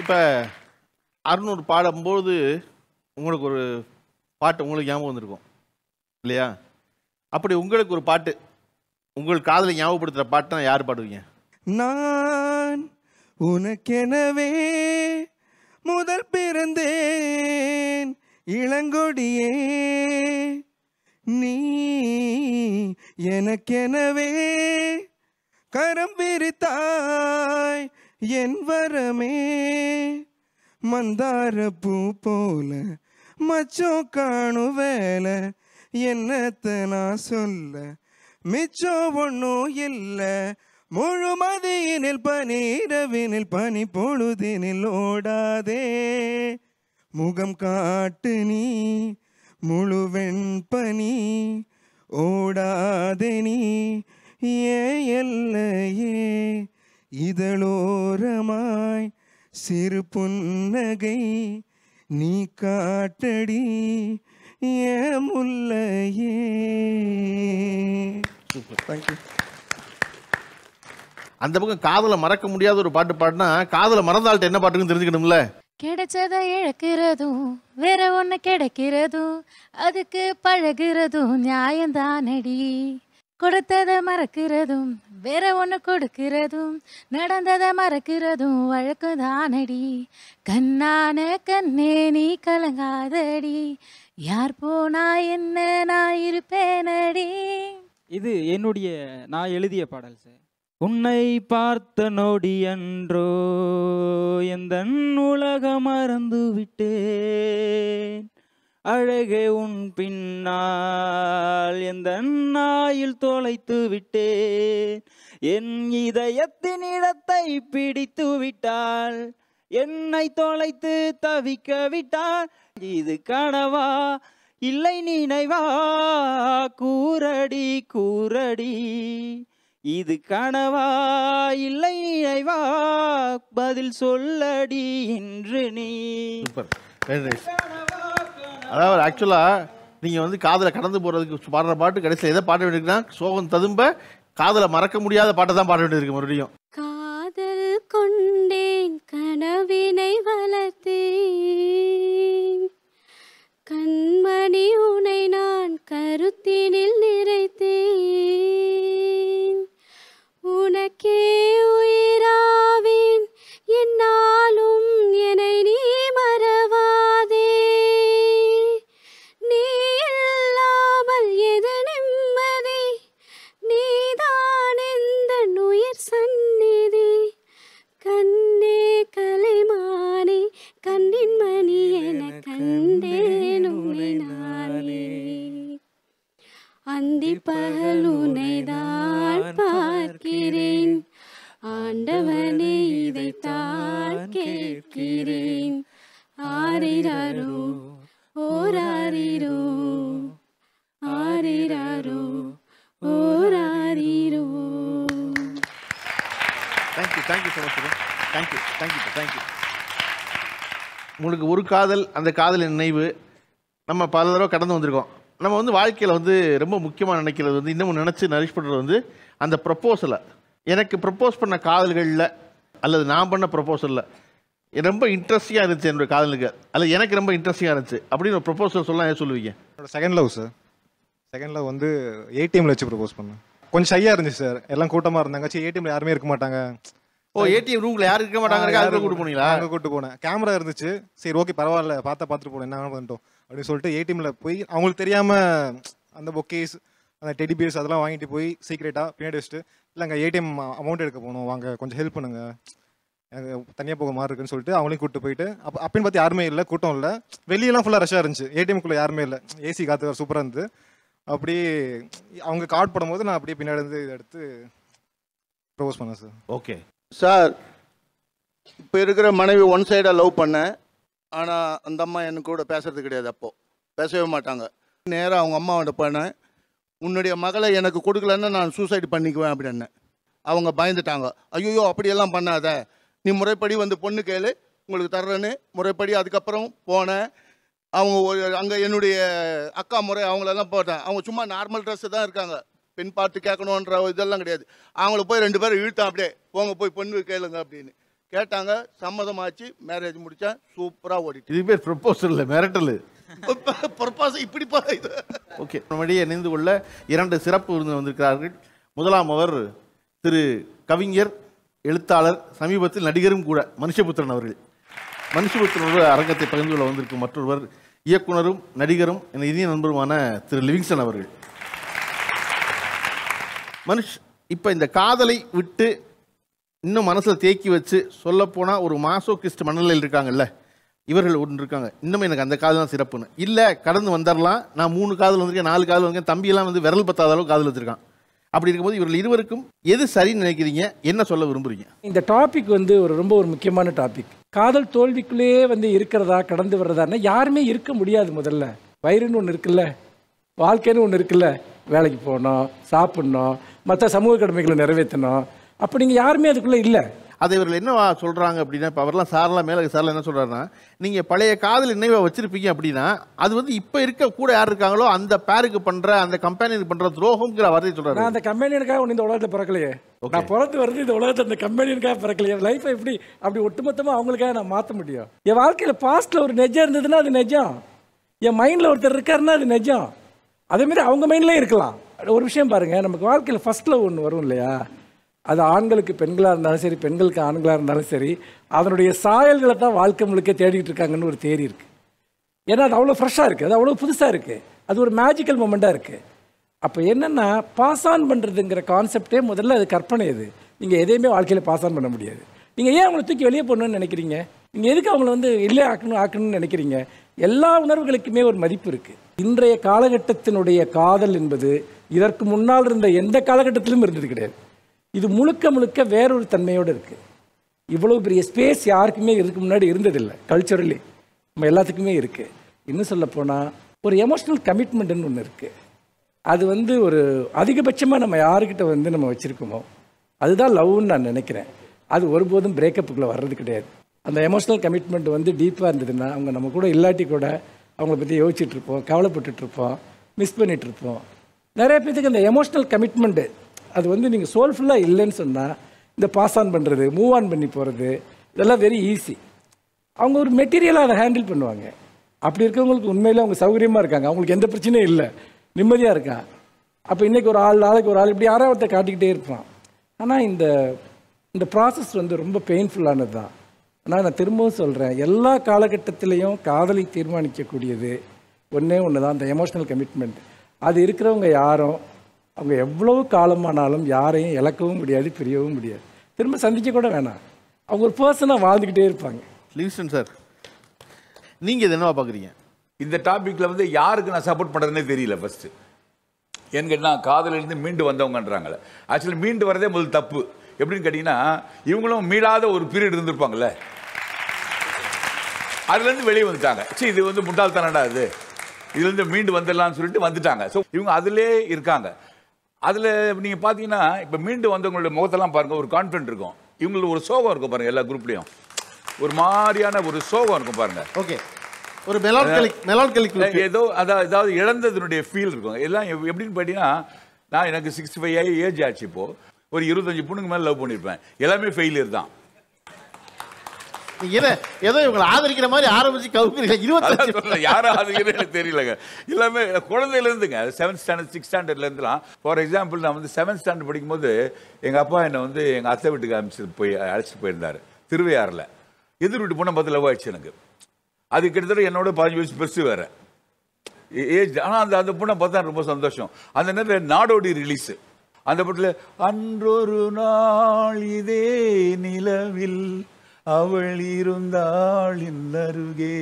இப்போ அறுநூறு பாடும்போது உங்களுக்கு ஒரு பாட்டு உங்களுக்கு ஞாபகம் வந்திருக்கும் இல்லையா அப்படி உங்களுக்கு ஒரு பாட்டு உங்கள் காதலை ஞாபகப்படுத்துகிற பாட்டு தான் யார் பாடுவீங்க நான் உனக்கெனவே முதல் பிறந்தேன் இளங்கொடியே நீ எனக்கெனவே கரம் பிரித்தாய் என் வரமே மந்தார பூ போல மச்சோ காணு வேலை என்னத்த நான் சொல்ல மிச்சம் ஒன்றும் இல்லை முழுமதியினில் பனிரவினில் பனி பொழுதினில் ஓடாதே முகம் காட்டு நீ முழுவெண் பனி ஓடாதே நீ ஏ எல்லையே இதழோரமாய் சிறு புன்னகை நீ காட்டடி ஏ அந்த பக்கம் காதல மறக்க முடியாத ஒரு பாட்டு பாடினா காதல மறந்தாள்கிட்ட என்ன பாட்டுன்னு தெரிஞ்சுக்கணும்ல கிடைச்சதை இழக்கிறதும் வேற ஒன்று கிடைக்கிறதும் அதுக்கு பழகிறதும் நியாயம் நியாயம்தானடி கொடுத்ததை மறக்கிறதும் வேற ஒன்று கொடுக்கிறதும் நடந்ததை மறக்கிறதும் வழக்கு தானடி கண்ணான கண்ணே நீ கலங்காதடி யார் போனா என்ன நான் இருப்பேனடி இது என்னுடைய நான் எழுதிய பாடல் சார் உன்னை பார்த்த நொடி அன்றோ எந்த உலகம் மறந்து விட்டேன் அழகே உன் பின்னால் எந்த நாயில் தொலைத்து விட்டேன் என் இதயத்தின் இடத்தை பிடித்து விட்டாள் என்னை தொலைத்து தவிக்க விட்டாள் இது கனவா இல்லை நினைவா கூரடி கூரடி இது கனவா இல்லை நினைவா பதில் சொல்லடி இன்று நீ அதாவது ஆக்சுவலாக நீங்கள் வந்து காதில் கடந்து போகிறதுக்கு பாடுற பாட்டு கடைசியில் எதை பாட வேண்டியிருக்குன்னா சோகம் ததும்ப காதில் மறக்க முடியாத பாட்டை தான் பாட வேண்டியிருக்கு மறுபடியும் காதல் கொண்டேன் கனவினை வளர்த்தேன் கண்மணி உனை நான் கருத்தினில் நிறைத்தேன் உனக்கே உயிர் உங்களுக்கு ஒரு காதல் அந்த காதல் நினைவு நம்ம பல தடவை கடந்து வந்திருக்கோம் நம்ம வந்து வாழ்க்கையில் வந்து ரொம்ப முக்கியமாக நினைக்கிறது வந்து இன்னமும் நினச்சி நரிஷ் பண்ணுறது வந்து அந்த ப்ரப்போசலை எனக்கு ப்ரப்போஸ் பண்ண காதல்களில் அல்லது நான் பண்ண ப்ரப்போசலில் ரொம்ப இன்ட்ரெஸ்டிங்காக இருந்துச்சு என்னோட காதலுக்கு அல்ல எனக்கு ரொம்ப இன்ட்ரெஸ்டிங்காக இருந்துச்சு அப்படின்னு ஒரு ப்ரப்போசல் சொல்லலாம் ஏன் சொல்லுவீங்க என்னோட second love sir second love வந்து ஏடிஎம்ல வச்சு ப்ரப்போஸ் பண்ணேன் கொஞ்சம் ஷையாக இருந்துச்சு சார் எல்லாம் கூட்டமாக இருந்தாங்க சரி ஏடிஎம்ல யாருமே இருக்க மாட்டாங்க ஓ ஏடிஎம் ரூம்ல யாரும் இருக்க மாட்டாங்க அதுக்கு கூட்டு போனீங்களா அங்க கூட்டு போனேன் கேமரா இருந்துச்சு சரி ஓகே பரவாயில்ல பார்த்தா பார்த்துட்டு போன என்ன பண்ணிட்டோம் அப்படின்னு சொல்லிட்டு ஏடிஎம்ல போய் அவங்களுக்கு தெரியாம அந்த பொக்கேஸ் அந்த டெடி பீர்ஸ் அதெல்லாம் வாங்கிட்டு போய் சீக்ரெட்டாக பின்னாடி வச்சுட்டு இல்லை அங்கே ஏடிஎம் அமௌண்ட் எடுக்க போகணும் வாங்க கொஞ்சம் ஹெல்ப் பண்ணுங்க எனக்கு தனியாக போக மாதிரி இருக்குன்னு சொல்லிட்டு அவங்களையும் கூப்பிட்டு போயிட்டு அப்போ அப்படின்னு பார்த்து யாருமே இல்லை கூட்டம் இல்லை வெளியெல்லாம் ஃபுல்லாக ரஷ்ஷாக இருந்துச்சு ஏடிஎம்குள்ளே யாருமே இல்லை ஏசி காற்று சூப்பராக இருந்து அப்படி அவங்க கார்டு போடும்போது நான் அப்படியே பின்னாடி இருந்து இதை எடுத்து ப்ரொபோஸ் பண்ணேன் சார் ஓகே சார் இப்போ இருக்கிற மனைவி ஒன் சைடாக லவ் பண்ணேன் ஆனால் அந்த அம்மா எனக்கு கூட பேசுறது கிடையாது அப்போது பேசவே மாட்டாங்க நேராக அவங்க அம்மாவோட போனேன் உன்னுடைய மகளை எனக்கு கொடுக்கலன்னா நான் சூசைடு பண்ணிக்குவேன் அப்படின்னு அவங்க பயந்துட்டாங்க ஐயோ அப்படியெல்லாம் பண்ணாத நீ முறைப்படி வந்து பொண்ணு கேளு உங்களுக்கு தர்றேன்னு முறைப்படி அதுக்கப்புறம் போனேன் அவங்க ஒரு அங்கே என்னுடைய அக்கா முறை அவங்களெல்லாம் போட்டேன் அவங்க சும்மா நார்மல் ட்ரெஸ்ஸு தான் இருக்காங்க பெண் பார்த்து கேட்கணுன்ற இதெல்லாம் கிடையாது அவங்கள போய் ரெண்டு பேரும் இழுத்தான் அப்படியே போங்க போய் பொண்ணு கேளுங்க அப்படின்னு கேட்டாங்க சம்மதமாச்சு மேரேஜ் முடித்தா சூப்பராக ஓடிட்டு இது பேர் ப்ரொப்போசல் இல்லை மிரட்டல் ப்ரொப்போசல் இப்படி போகிற இது ஓகே நம்முடைய இணைந்து கொள்ள இரண்டு சிறப்பு விருந்து வந்திருக்கிறார்கள் முதலாம் அவர் திரு கவிஞர் எழுத்தாளர் சமீபத்தில் நடிகரும் கூட மனுஷபுத்திரன் அவர்கள் மனுஷபுத்திரன் அரங்கத்தை பகிர்ந்து கொள்ள வந்திருக்கும் மற்றொருவர் இயக்குனரும் நடிகரும் என இனிய நண்பருமான திரு லிவிங்ஸ்டன் அவர்கள் மனுஷ் இப்போ இந்த காதலை விட்டு இன்னும் மனசில் தேக்கி வச்சு சொல்லப்போனால் ஒரு மாசோ கிறிஸ்ட் மனநிலையில் இருக்காங்கல்ல இவர்கள் ஒன்று இருக்காங்க இன்னும் எனக்கு அந்த காதல் தான் சிறப்புன்னு இல்லை கடந்து வந்துடலாம் நான் மூணு காதல் வந்திருக்கேன் நாலு காதல் வந்திருக்கேன் தம்பியெல்லாம் வந்து விரல் பத்தாத அளவு காதல் வச்சுருக்கான் அப்படி இருக்கும்போது இவர்கள் இருவருக்கும் எது சரின்னு நினைக்கிறீங்க என்ன சொல்ல விரும்புறீங்க இந்த டாபிக் வந்து ஒரு ரொம்ப ஒரு முக்கியமான டாபிக் காதல் தோல்விக்குள்ளேயே வந்து இருக்கிறதா கடந்து வர்றதான்னு யாருமே இருக்க முடியாது முதல்ல வயிறுன்னு ஒன்று இருக்குல்ல வாழ்க்கைன்னு ஒன்று இருக்குல்ல வேலைக்கு போகணும் சாப்பிட்ணும் மற்ற சமூக கடமைகளை நிறைவேற்றணும் அப்போ நீங்கள் யாருமே அதுக்குள்ளே இல்லை அதை இவர்கள் என்ன சொல்கிறாங்க அப்படின்னா இப்போ அவர்லாம் சார்லாம் மேலே சார்லாம் என்ன சொல்கிறாருன்னா நீங்கள் பழைய காதல் நினைவை வச்சுருப்பீங்க அப்படின்னா அது வந்து இப்போ இருக்க கூட யார் இருக்காங்களோ அந்த பேருக்கு பண்ணுற அந்த கம்பெனிக்கு பண்ணுற துரோகம்ங்கிற வரதை சொல்கிறாரு நான் அந்த கம்பெனியனுக்காக இந்த உலகத்தில் பிறக்கலையே நான் பிறந்து வருது இந்த உலகத்தை அந்த கம்பெனியனுக்காக பிறக்கலையே லைஃப்பை எப்படி அப்படி ஒட்டுமொத்தமாக அவங்களுக்காக நான் மாற்ற முடியும் என் வாழ்க்கையில் பாஸ்ட்டில் ஒரு நெஜம் இருந்ததுன்னா அது நெஜம் என் மைண்டில் ஒருத்தர் இருக்காருன்னா அது நெஜம் அதேமாரி அவங்க மைண்ட்லேயும் இருக்கலாம் ஒரு விஷயம் பாருங்கள் நமக்கு வாழ்க்கையில் ஃபஸ்ட்டில் ஒன்று வரும் இல்லையா அது ஆண்களுக்கு பெண்களாக இருந்தாலும் சரி பெண்களுக்கு ஆண்களாக இருந்தாலும் சரி அதனுடைய சாயல்களை தான் வாழ்க்கை முழுக்க தேடிட்டு இருக்காங்கன்னு ஒரு தேரி இருக்குது ஏன்னா அது அவ்வளோ ஃப்ரெஷ்ஷாக இருக்குது அது அவ்வளோ புதுசாக இருக்குது அது ஒரு மேஜிக்கல் மூமெண்ட்டாக இருக்குது அப்போ என்னென்னா பாஸ் ஆன் பண்ணுறதுங்கிற கான்செப்டே முதல்ல அது கற்பனை இது நீங்கள் எதையுமே வாழ்க்கையில் பாஸ் ஆன் பண்ண முடியாது நீங்கள் ஏன் அவங்கள தூக்கி வெளியே போடணும்னு நினைக்கிறீங்க நீங்கள் எதுக்கு அவங்கள வந்து இல்லை ஆக்கணும் ஆக்கணும்னு நினைக்கிறீங்க எல்லா உணர்வுகளுக்குமே ஒரு மதிப்பு இருக்குது இன்றைய காலகட்டத்தினுடைய காதல் என்பது இதற்கு முன்னால் இருந்த எந்த காலகட்டத்திலும் இருந்தது கிடையாது இது முழுக்க முழுக்க வேறொரு தன்மையோடு இருக்குது இவ்வளோ பெரிய ஸ்பேஸ் யாருக்குமே இதுக்கு முன்னாடி இருந்ததில்லை கல்ச்சுரலி நம்ம எல்லாத்துக்குமே இருக்குது இன்னும் சொல்லப்போனால் ஒரு எமோஷ்னல் கமிட்மெண்ட்டுன்னு ஒன்று இருக்குது அது வந்து ஒரு அதிகபட்சமாக நம்ம யாருக்கிட்ட வந்து நம்ம வச்சுருக்கோமோ அதுதான் லவ்னு நான் நினைக்கிறேன் அது ஒருபோதும் பிரேக்கப்புக்குள்ளே வர்றது கிடையாது அந்த எமோஷ்னல் கமிட்மெண்ட் வந்து டீப்பாக இருந்ததுன்னா அவங்க நம்ம கூட இல்லாட்டி கூட அவங்கள பற்றி யோசிச்சுட்ருப்போம் கவலைப்பட்டுட்ருப்போம் மிஸ் பண்ணிகிட்ருப்போம் நிறைய பேத்துக்கு இந்த எமோஷ்னல் கமிட்மெண்ட்டு அது வந்து நீங்கள் சோல்ஃபுல்லாக இல்லைன்னு சொன்னால் இந்த பாஸ் ஆன் பண்ணுறது மூவ் ஆன் பண்ணி போகிறது இதெல்லாம் வெரி ஈஸி அவங்க ஒரு மெட்டீரியலாக அதை ஹேண்டில் பண்ணுவாங்க அப்படி இருக்கிறவங்களுக்கு உண்மையில் அவங்க சௌகரியமாக இருக்காங்க அவங்களுக்கு எந்த பிரச்சனையும் இல்லை நிம்மதியாக இருக்காங்க அப்போ இன்றைக்கி ஒரு ஆள் நாளைக்கு ஒரு ஆள் இப்படி யாராவது காட்டிக்கிட்டே இருப்பான் ஆனால் இந்த இந்த ப்ராசஸ் வந்து ரொம்ப பெயின்ஃபுல்லானது தான் ஆனால் நான் திரும்பவும் சொல்கிறேன் எல்லா காலகட்டத்திலையும் காதலை தீர்மானிக்கக்கூடியது ஒன்றே ஒன்று தான் அந்த எமோஷனல் கமிட்மெண்ட் அது இருக்கிறவங்க யாரும் அவங்க எவ்வளோ காலமானாலும் யாரையும் இழக்கவும் முடியாது பிரியவும் முடியாது திரும்ப சந்திக்க கூட வேணாம் அவங்க ஒரு பர்சனாக வாழ்ந்துக்கிட்டே இருப்பாங்க லிவிஸ்டன் சார் நீங்கள் இது என்ன பார்க்குறீங்க இந்த டாப்பிக்கில் வந்து யாருக்கு நான் சப்போர்ட் பண்ணுறதுனே தெரியல ஃபஸ்ட்டு ஏன்னு கேட்டால் காதலிருந்து மீண்டு வந்தவங்கன்றாங்களே ஆக்சுவலி மீண்டு வரதே முதல் தப்பு எப்படின்னு கேட்டிங்கன்னா இவங்களும் மீளாத ஒரு பீரியட் இருந்திருப்பாங்களே அதுலேருந்து வெளியே வந்துட்டாங்க சரி இது வந்து முட்டாள்தானடா இது இதுலேருந்து மீண்டு வந்துடலாம்னு சொல்லிட்டு வந்துட்டாங்க ஸோ இவங்க அதிலே இருக்காங்க அதில் நீங்கள் பார்த்தீங்கன்னா இப்போ மீண்டு வந்தவங்களுடைய முகத்தெல்லாம் பாருங்கள் ஒரு கான்ஃபிடென்ட் இருக்கும் இவங்களுக்கு ஒரு சோகம் இருக்கும் பாருங்கள் எல்லா குரூப்லேயும் ஒரு மாதிரியான ஒரு சோகம் இருக்கும் பாருங்கள் ஓகே ஒரு ஏதோ அதாவது ஏதாவது இழந்ததுனுடைய ஃபீல் இருக்கும் எல்லாம் எப்படின்னு பார்த்தீங்கன்னா நான் எனக்கு சிக்ஸ்டி ஃபைவ் ஏஜ் ஆச்சு இப்போது ஒரு இருபத்தஞ்சி பொண்ணுக்கு மேலே லவ் பண்ணியிருப்பேன் எல்லாமே ஃபெயிலியர் தான் இதை ஏதோ இவங்களை ஆதரிக்கிற மாதிரி ஆரம்பிச்சு கவுக்குறீங்க இருபத்தஞ்சு யாரும் ஆதரிக்கிறேன்னு தெரியலங்க எல்லாமே குழந்தையிலேருந்துங்க செவன்த் ஸ்டாண்டர்ட் சிக்ஸ் ஸ்டாண்டர்ட்லேருந்துலாம் ஃபார் எக்ஸாம்பிள் நான் வந்து செவன்த் ஸ்டாண்டர்ட் படிக்கும்போது எங்கள் அப்பா என்னை வந்து எங்கள் அத்தை வீட்டுக்கு அனுப்பிச்சு போய் அழைச்சிட்டு போயிருந்தார் திருவையாறில் எதிர் வீட்டு போனால் பார்த்து லவ் ஆயிடுச்சு எனக்கு அது கிட்டத்தட்ட என்னோட பதினஞ்சு வயசு பெருசு வேறு ஏஜ் ஆனால் அந்த அந்த பொண்ணை பார்த்தா ரொம்ப சந்தோஷம் அந்த நேரத்தில் நாடோடி ரிலீஸு அந்த படத்தில் அன்றொரு நாள் இதே நிலவில் அவள் இருந்தாள் இன்னருகே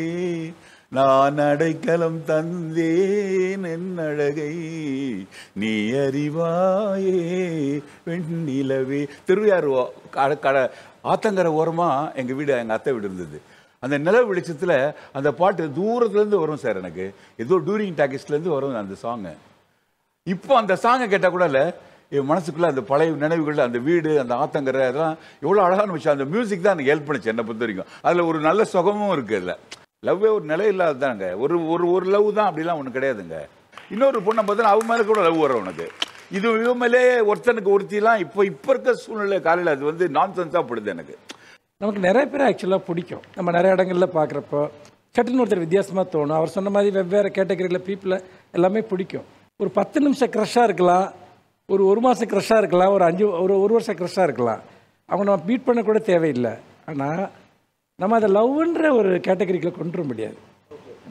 நான் அடைக்கலம் தந்தேன் என் அழகை நீ அறிவாயே வெண்ணிலவே திருவையார் கடை ஆத்தங்கரை ஓரமாக எங்கள் வீடு எங்கள் அத்தை வீடு இருந்தது அந்த நில வெளிச்சத்தில் அந்த பாட்டு தூரத்துலேருந்து வரும் சார் எனக்கு ஏதோ டூரிங் டாக்கிஸ்லேருந்து வரும் அந்த சாங்கு இப்போ அந்த சாங்கை கேட்டால் கூட இல்லை என் மனசுக்குள்ளே அந்த பழைய நினைவுகள் அந்த வீடு அந்த ஆத்தங்கரை அதெல்லாம் எவ்வளோ அழகான விஷயம் அந்த மியூசிக் தான் எனக்கு ஹெல்ப் பண்ணுச்சு என்னை பொறுத்த வரைக்கும் அதில் ஒரு நல்ல சுகமும் இருக்குது இல்லை லவ்வே ஒரு நிலை இல்லாததாங்க ஒரு ஒரு ஒரு லவ் தான் அப்படிலாம் ஒன்று கிடையாதுங்க இன்னொரு பொண்ணை பார்த்தா அவன் மேலே கூட லவ் வரும் உனக்கு இது இவமேலே ஒருத்தனுக்கு ஒருத்திலாம் இப்போ இப்போ இருக்க சூழ்நிலை காலையில் அது வந்து நான் சென்ஸாக போடுது எனக்கு நமக்கு நிறைய பேர் ஆக்சுவலாக பிடிக்கும் நம்ம நிறைய இடங்களில் பார்க்குறப்போ சட்டுன்னு ஒருத்தர் வித்தியாசமாக தோணும் அவர் சொன்ன மாதிரி வெவ்வேறு கேட்டகரியில் பீப்புளை எல்லாமே பிடிக்கும் ஒரு பத்து நிமிஷம் க்ரெஷ்ஷாக இருக்கலாம் ஒரு ஒரு மாதம் க்ரெஷ்ஷாக இருக்கலாம் ஒரு அஞ்சு ஒரு ஒரு வருஷம் க்ரெஷ்ஷாக இருக்கலாம் அவங்க நம்ம பீட் பண்ணக்கூட தேவையில்லை ஆனால் நம்ம அதை லவ்ன்ற ஒரு கேட்டகரிக்குள்ளே கொண்டு வர முடியாது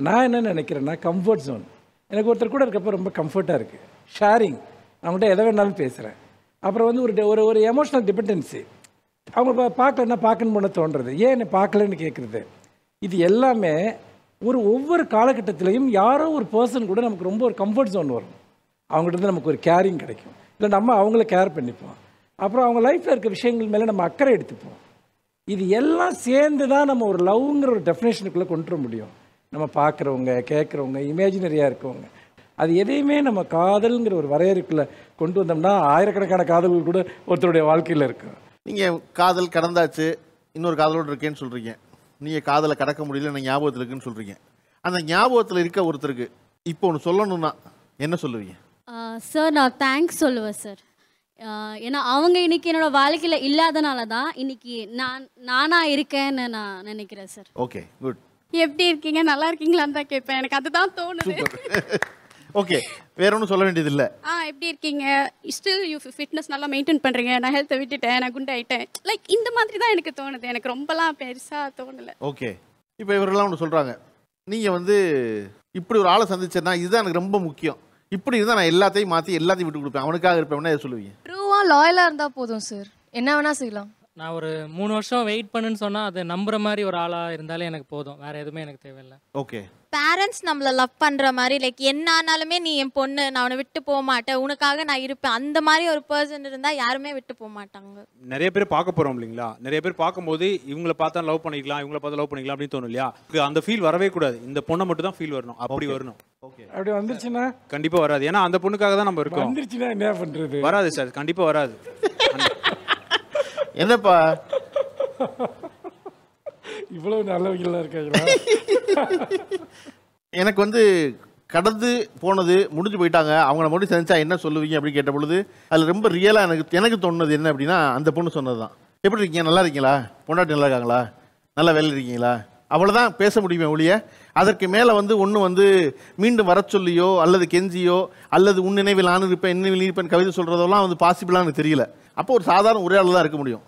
நான் என்ன நினைக்கிறேன்னா கம்ஃபர்ட் ஜோன் எனக்கு ஒருத்தர் கூட இருக்கப்போ ரொம்ப கம்ஃபர்ட்டாக இருக்குது ஷேரிங் அவங்கள்ட்ட எதை வேணாலும் பேசுகிறேன் அப்புறம் வந்து ஒரு ஒரு ஒரு எமோஷனல் டிபெண்டன்சி அவங்க பார்க்கலன்னா பார்க்கணும் போன தோன்றது ஏன் என்னை பார்க்கலன்னு கேட்குறது இது எல்லாமே ஒரு ஒவ்வொரு காலகட்டத்திலையும் யாரோ ஒரு பர்சன் கூட நமக்கு ரொம்ப ஒரு கம்ஃபர்ட் ஜோன் வரும் அவங்ககிட்ட நமக்கு ஒரு கேரிங் கிடைக்கும் இல்லை நம்ம அவங்கள கேர் பண்ணிப்போம் அப்புறம் அவங்க லைஃப்பில் இருக்க விஷயங்கள் மேலே நம்ம அக்கறை எடுத்துப்போம் இது எல்லாம் சேர்ந்து தான் நம்ம ஒரு லவ்ங்கிற ஒரு டெஃபினேஷனுக்குள்ளே கொண்டு வர முடியும் நம்ம பார்க்குறவங்க கேட்குறவங்க இமேஜினரியாக இருக்கவங்க அது எதையுமே நம்ம காதல்ங்கிற ஒரு வரையறைக்குள்ளே கொண்டு வந்தோம்னா ஆயிரக்கணக்கான காதல்கள் கூட ஒருத்தருடைய வாழ்க்கையில் இருக்கும் நீங்கள் காதல் கடந்தாச்சு இன்னொரு காதலோடு இருக்கேன்னு சொல்கிறீங்க நீங்கள் காதலை கடக்க முடியல நான் ஞாபகத்தில் இருக்குன்னு சொல்கிறீங்க அந்த ஞாபகத்தில் இருக்க ஒருத்தருக்கு இப்போ ஒன்று சொல்லணும்னா என்ன சொல்லுவீங்க சார் நான் தேங்க்ஸ் சொல்லுவேன் சார் ஏன்னா அவங்க இன்னைக்கு என்னோட வாழ்க்கையில் இல்லாதனால தான் இன்னைக்கு நான் நானாக இருக்கேன்னு நான் நினைக்கிறேன் சார் ஓகே குட் எப்படி இருக்கீங்க நல்லா இருக்கீங்களான்னு தான் கேட்பேன் எனக்கு அதுதான் தோணுது ஓகே வேற ஒன்றும் சொல்ல வேண்டியது இல்லை ஆ எப்படி இருக்கீங்க ஸ்டில் யூ ஃபிட்னஸ் நல்லா மெயின்டைன் பண்ணுறீங்க நான் ஹெல்த்தை விட்டுட்டேன் நான் குண்டாயிட்டேன் லைக் இந்த மாதிரி தான் எனக்கு தோணுது எனக்கு ரொம்பலாம் பெருசாக தோணலை ஓகே இப்போ இவரெல்லாம் ஒன்று சொல்கிறாங்க நீங்கள் வந்து இப்படி ஒரு ஆளை சந்திச்சேன்னா இதுதான் எனக்கு ரொம்ப முக்கியம் இப்படி இருந்தால் நான் எல்லாத்தையும் மாற்றி எல்லாத்தையும் விட்டு கொடுப்பேன் அவனுக்காக இருப்பேன் என்ன சொல்லுவீங்க ட்ரூவாக லாயலாக இருந்தால் போதும் சார் என்ன வேணால் செய்யலாம் நான் ஒரு மூணு வருஷம் வெயிட் பண்ணுன்னு சொன்னால் அது நம்புற மாதிரி ஒரு ஆளாக இருந்தாலே எனக்கு போதும் வேற எதுவுமே எனக்கு தேவையில்லை ஓகே பேரண்ட்ஸ் நம்மளை லவ் பண்ணுற மாதிரி லைக் என்ன ஆனாலுமே நீ என் பொண்ணு நான் அவனை விட்டு போக மாட்டேன் உனக்காக நான் இருப்பேன் அந்த மாதிரி ஒரு பர்சன் இருந்தால் யாருமே விட்டு போக மாட்டாங்க நிறைய பேர் பார்க்க போகிறோம் இல்லைங்களா நிறைய பேர் பார்க்கும்போது இவங்களை பார்த்தா லவ் பண்ணிக்கலாம் இவங்களை பார்த்தா லவ் பண்ணிக்கலாம் அப்படின்னு தோணும் இல்லையா அந்த ஃபீல் வரவே கூடாது இந்த பொண்ணை மட்டும் தான் ஃபீல் வரணும் அப்படி வரணும் ஓகே அப்படி வந்துருச்சுன்னா கண்டிப்பாக வராது ஏன்னா அந்த பொண்ணுக்காக தான் நம்ம இருக்கோம் வந்துருச்சுன்னா என்ன பண்ணுறது வராது சார் கண்டிப்பாக வராது என்னப்பா இவ்வளவு நல்லவங்களா இருக்காங்க எனக்கு வந்து கடந்து போனது முடிஞ்சு போயிட்டாங்க அவங்கள மட்டும் சந்திச்சா என்ன சொல்லுவீங்க அப்படின்னு கேட்ட பொழுது அதில் ரொம்ப ரியலாக எனக்கு எனக்கு தோணுது என்ன அப்படின்னா அந்த பொண்ணு சொன்னது தான் எப்படி இருக்கீங்க நல்லா இருக்கீங்களா பொண்டாட்டி நல்லா இருக்காங்களா நல்லா வேலை இருக்கீங்களா அவ்வளோதான் பேச முடியுமே ஒழிய அதற்கு மேலே வந்து ஒன்று வந்து மீண்டும் வர சொல்லியோ அல்லது கெஞ்சியோ அல்லது உன் நினைவில் நான் இருப்பேன் நினைவில் இருப்பேன் கவிதை சொல்கிறதெல்லாம் வந்து பாசிபிளானு தெரியல அப்போ ஒரு சாதாரண உரையாடல் தான் இருக்க முடியும்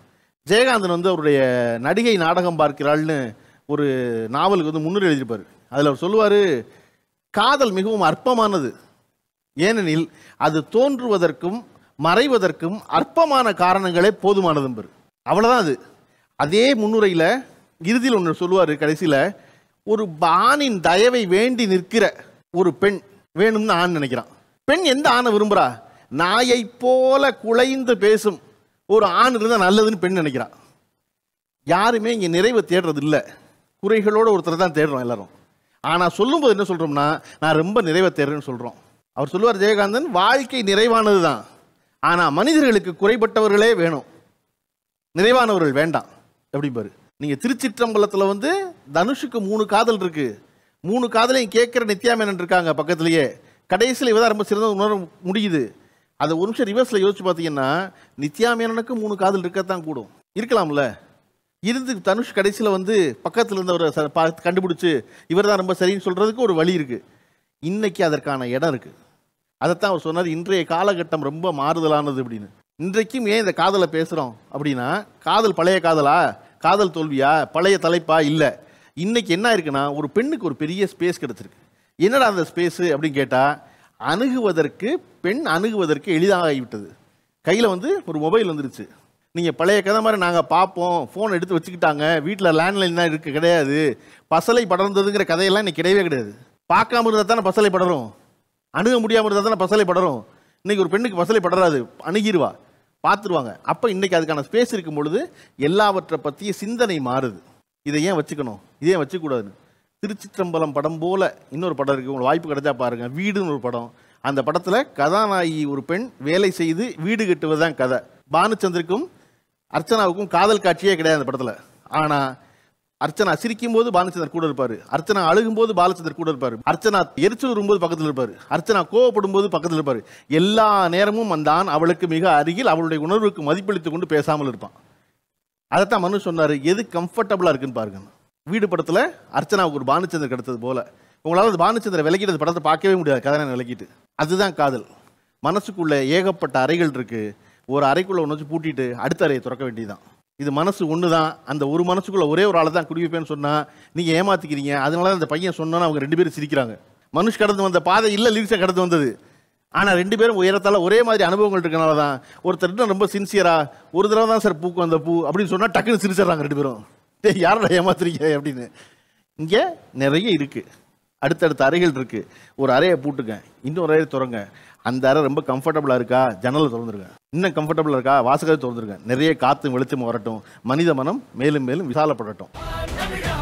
ஜெயகாந்தன் வந்து அவருடைய நடிகை நாடகம் பார்க்கிறாள்னு ஒரு நாவலுக்கு வந்து முன்னுரை எழுதியிருப்பார் அதில் அவர் சொல்லுவார் காதல் மிகவும் அற்பமானது ஏனெனில் அது தோன்றுவதற்கும் மறைவதற்கும் அற்பமான காரணங்களே போதுமானதும்பர் அவ்வளோதான் அது அதே முன்னுரையில் இறுதியில் ஒன்று சொல்லுவார் கடைசியில் ஒரு ஆணின் தயவை வேண்டி நிற்கிற ஒரு பெண் வேணும்னு ஆண் நினைக்கிறான் பெண் எந்த ஆணை விரும்புகிறா நாயை போல குலைந்து பேசும் ஒரு ஆண் இருந்தால் நல்லதுன்னு பெண் நினைக்கிறான் யாருமே இங்கே நிறைவு தேடுறது இல்லை குறைகளோடு ஒருத்தரை தான் தேடுறோம் எல்லாரும் ஆனால் சொல்லும்போது என்ன சொல்கிறோம்னா நான் ரொம்ப நிறைவை தேடுறேன்னு சொல்கிறோம் அவர் சொல்லுவார் ஜெயகாந்தன் வாழ்க்கை நிறைவானது தான் ஆனால் மனிதர்களுக்கு குறைபட்டவர்களே வேணும் நிறைவானவர்கள் வேண்டாம் எப்படி பாரு நீங்கள் திருச்சிற்றம்பலத்தில் வந்து தனுஷுக்கு மூணு காதல் இருக்குது மூணு காதலையும் கேட்குற நித்யாமேனன் இருக்காங்க பக்கத்துலேயே கடைசியில் இவ ரொம்ப சிறந்த உணர முடியுது அதை ஒரு நிமிஷம் ரிவர்ஸில் யோசிச்சு பார்த்தீங்கன்னா நித்யாமேனனுக்கு மூணு காதல் இருக்கத்தான் கூடும் இருக்கலாம்ல இருந்து தனுஷ் கடைசியில் வந்து பக்கத்தில் இருந்தவரை கண்டுபிடிச்சி இவர் தான் ரொம்ப சரின்னு சொல்கிறதுக்கு ஒரு வழி இருக்குது இன்றைக்கி அதற்கான இடம் இருக்குது அதைத்தான் அவர் சொன்னார் இன்றைய காலகட்டம் ரொம்ப மாறுதலானது அப்படின்னு இன்றைக்கும் ஏன் இந்த காதலை பேசுகிறோம் அப்படின்னா காதல் பழைய காதலா காதல் தோல்வியா பழைய தலைப்பா இல்லை இன்றைக்கி என்ன இருக்குன்னா ஒரு பெண்ணுக்கு ஒரு பெரிய ஸ்பேஸ் கிடைச்சிருக்கு என்னடா அந்த ஸ்பேஸ் அப்படின்னு கேட்டால் அணுகுவதற்கு பெண் அணுகுவதற்கு எளிதாக ஆகிவிட்டது கையில் வந்து ஒரு மொபைல் வந்துருச்சு நீங்கள் பழைய கதை மாதிரி நாங்கள் பார்ப்போம் ஃபோன் எடுத்து வச்சுக்கிட்டாங்க வீட்டில் லேண்ட்லைன் தான் இருக்குது கிடையாது பசலை படர்ந்ததுங்கிற கதையெல்லாம் இன்றைக்கி கிடையவே கிடையாது பார்க்காம இருந்தால் தானே பசலை படரும் அணுக முடியாமல் இருந்தால் தானே பசலை படரும் இன்றைக்கி ஒரு பெண்ணுக்கு பசலை படராது அணுகிடுவா பார்த்துருவாங்க அப்போ இன்றைக்கி அதுக்கான ஸ்பேஸ் இருக்கும் பொழுது எல்லாவற்றை பற்றிய சிந்தனை மாறுது இதை ஏன் வச்சுக்கணும் இதே ஏன் வச்சுக்கூடாதுன்னு திருச்சிற்றம்பலம் படம் போல் இன்னொரு படம் இருக்குது உங்களுக்கு வாய்ப்பு கிடைச்சா பாருங்கள் வீடுன்னு ஒரு படம் அந்த படத்தில் கதாநாயகி ஒரு பெண் வேலை செய்து வீடு கட்டுவது தான் கதை பானுச்சந்திருக்கும் அர்ச்சனாவுக்கும் காதல் காட்சியே கிடையாது அந்த படத்தில் ஆனால் அர்ச்சனா சிரிக்கும் போது பாலச்சந்தர் கூட இருப்பார் அர்ச்சனா அழுகும் போது பாலச்சந்தர் கூட இருப்பார் அர்ச்சனா எரிச்சல் வரும்போது பக்கத்தில் இருப்பார் அர்ச்சனா கோவப்படும் போது பக்கத்தில் இருப்பார் எல்லா நேரமும் அந்த ஆண் அவளுக்கு மிக அருகில் அவளுடைய உணர்வுக்கு மதிப்பளித்து கொண்டு பேசாமல் இருப்பான் அதைத்தான் மனு சொன்னார் எது கம்ஃபர்டபுளாக இருக்குன்னு பாருங்க வீடு படத்தில் அர்ச்சனாவுக்கு ஒரு பானுச்சந்தர் கிடைத்தது போல உங்களால் அந்த பானுச்சந்திர விலகிட்டு படத்தை பார்க்கவே முடியாது கதை விலகிட்டு அதுதான் காதல் மனசுக்குள்ளே ஏகப்பட்ட அறைகள் இருக்குது ஒரு அறைக்குள்ளே ஒன்று வச்சு பூட்டிட்டு அடுத்த அறையை திறக்க வேண்டியதுதான் இது மனசு ஒன்று தான் அந்த ஒரு மனசுக்குள்ளே ஒரே ஒரு ஆளை தான் குடிப்பேன்னு சொன்னால் நீங்கள் ஏமாற்றிக்கிறீங்க அதனால தான் அந்த பையன் சொன்னோன்னு அவங்க ரெண்டு பேரும் சிரிக்கிறாங்க மனுஷ் கடந்து வந்த பாதை இல்லை லிரிக்ஸை கடந்து வந்தது ஆனால் ரெண்டு பேரும் உயரத்தால் ஒரே மாதிரி அனுபவங்கள் இருக்கனால தான் ஒருத்தர் ரொம்ப சின்சியராக ஒரு தடவை தான் சார் பூக்கும் அந்த பூ அப்படின்னு சொன்னால் டக்குன்னு சிரிச்சிடுறாங்க ரெண்டு பேரும் டே யாரடா ஏமாத்துறீங்க அப்படின்னு இங்கே நிறைய இருக்குது அடுத்தடுத்த அறைகள் இருக்குது ஒரு அறையை பூட்டுங்க இன்னொரு அறையை திறங்க அந்த அறை ரொம்ப கம்ஃபர்டபுளாக இருக்கா ஜன்னலில் திறந்துருக்கேன் இன்னும் கம்ஃபர்டபுளாக இருக்கா வாசகத்தை திறந்துருக்கேன் நிறைய காற்று வெளிச்சம் வரட்டும் மனித மனம் மேலும் மேலும் விசாலப்படட்டும்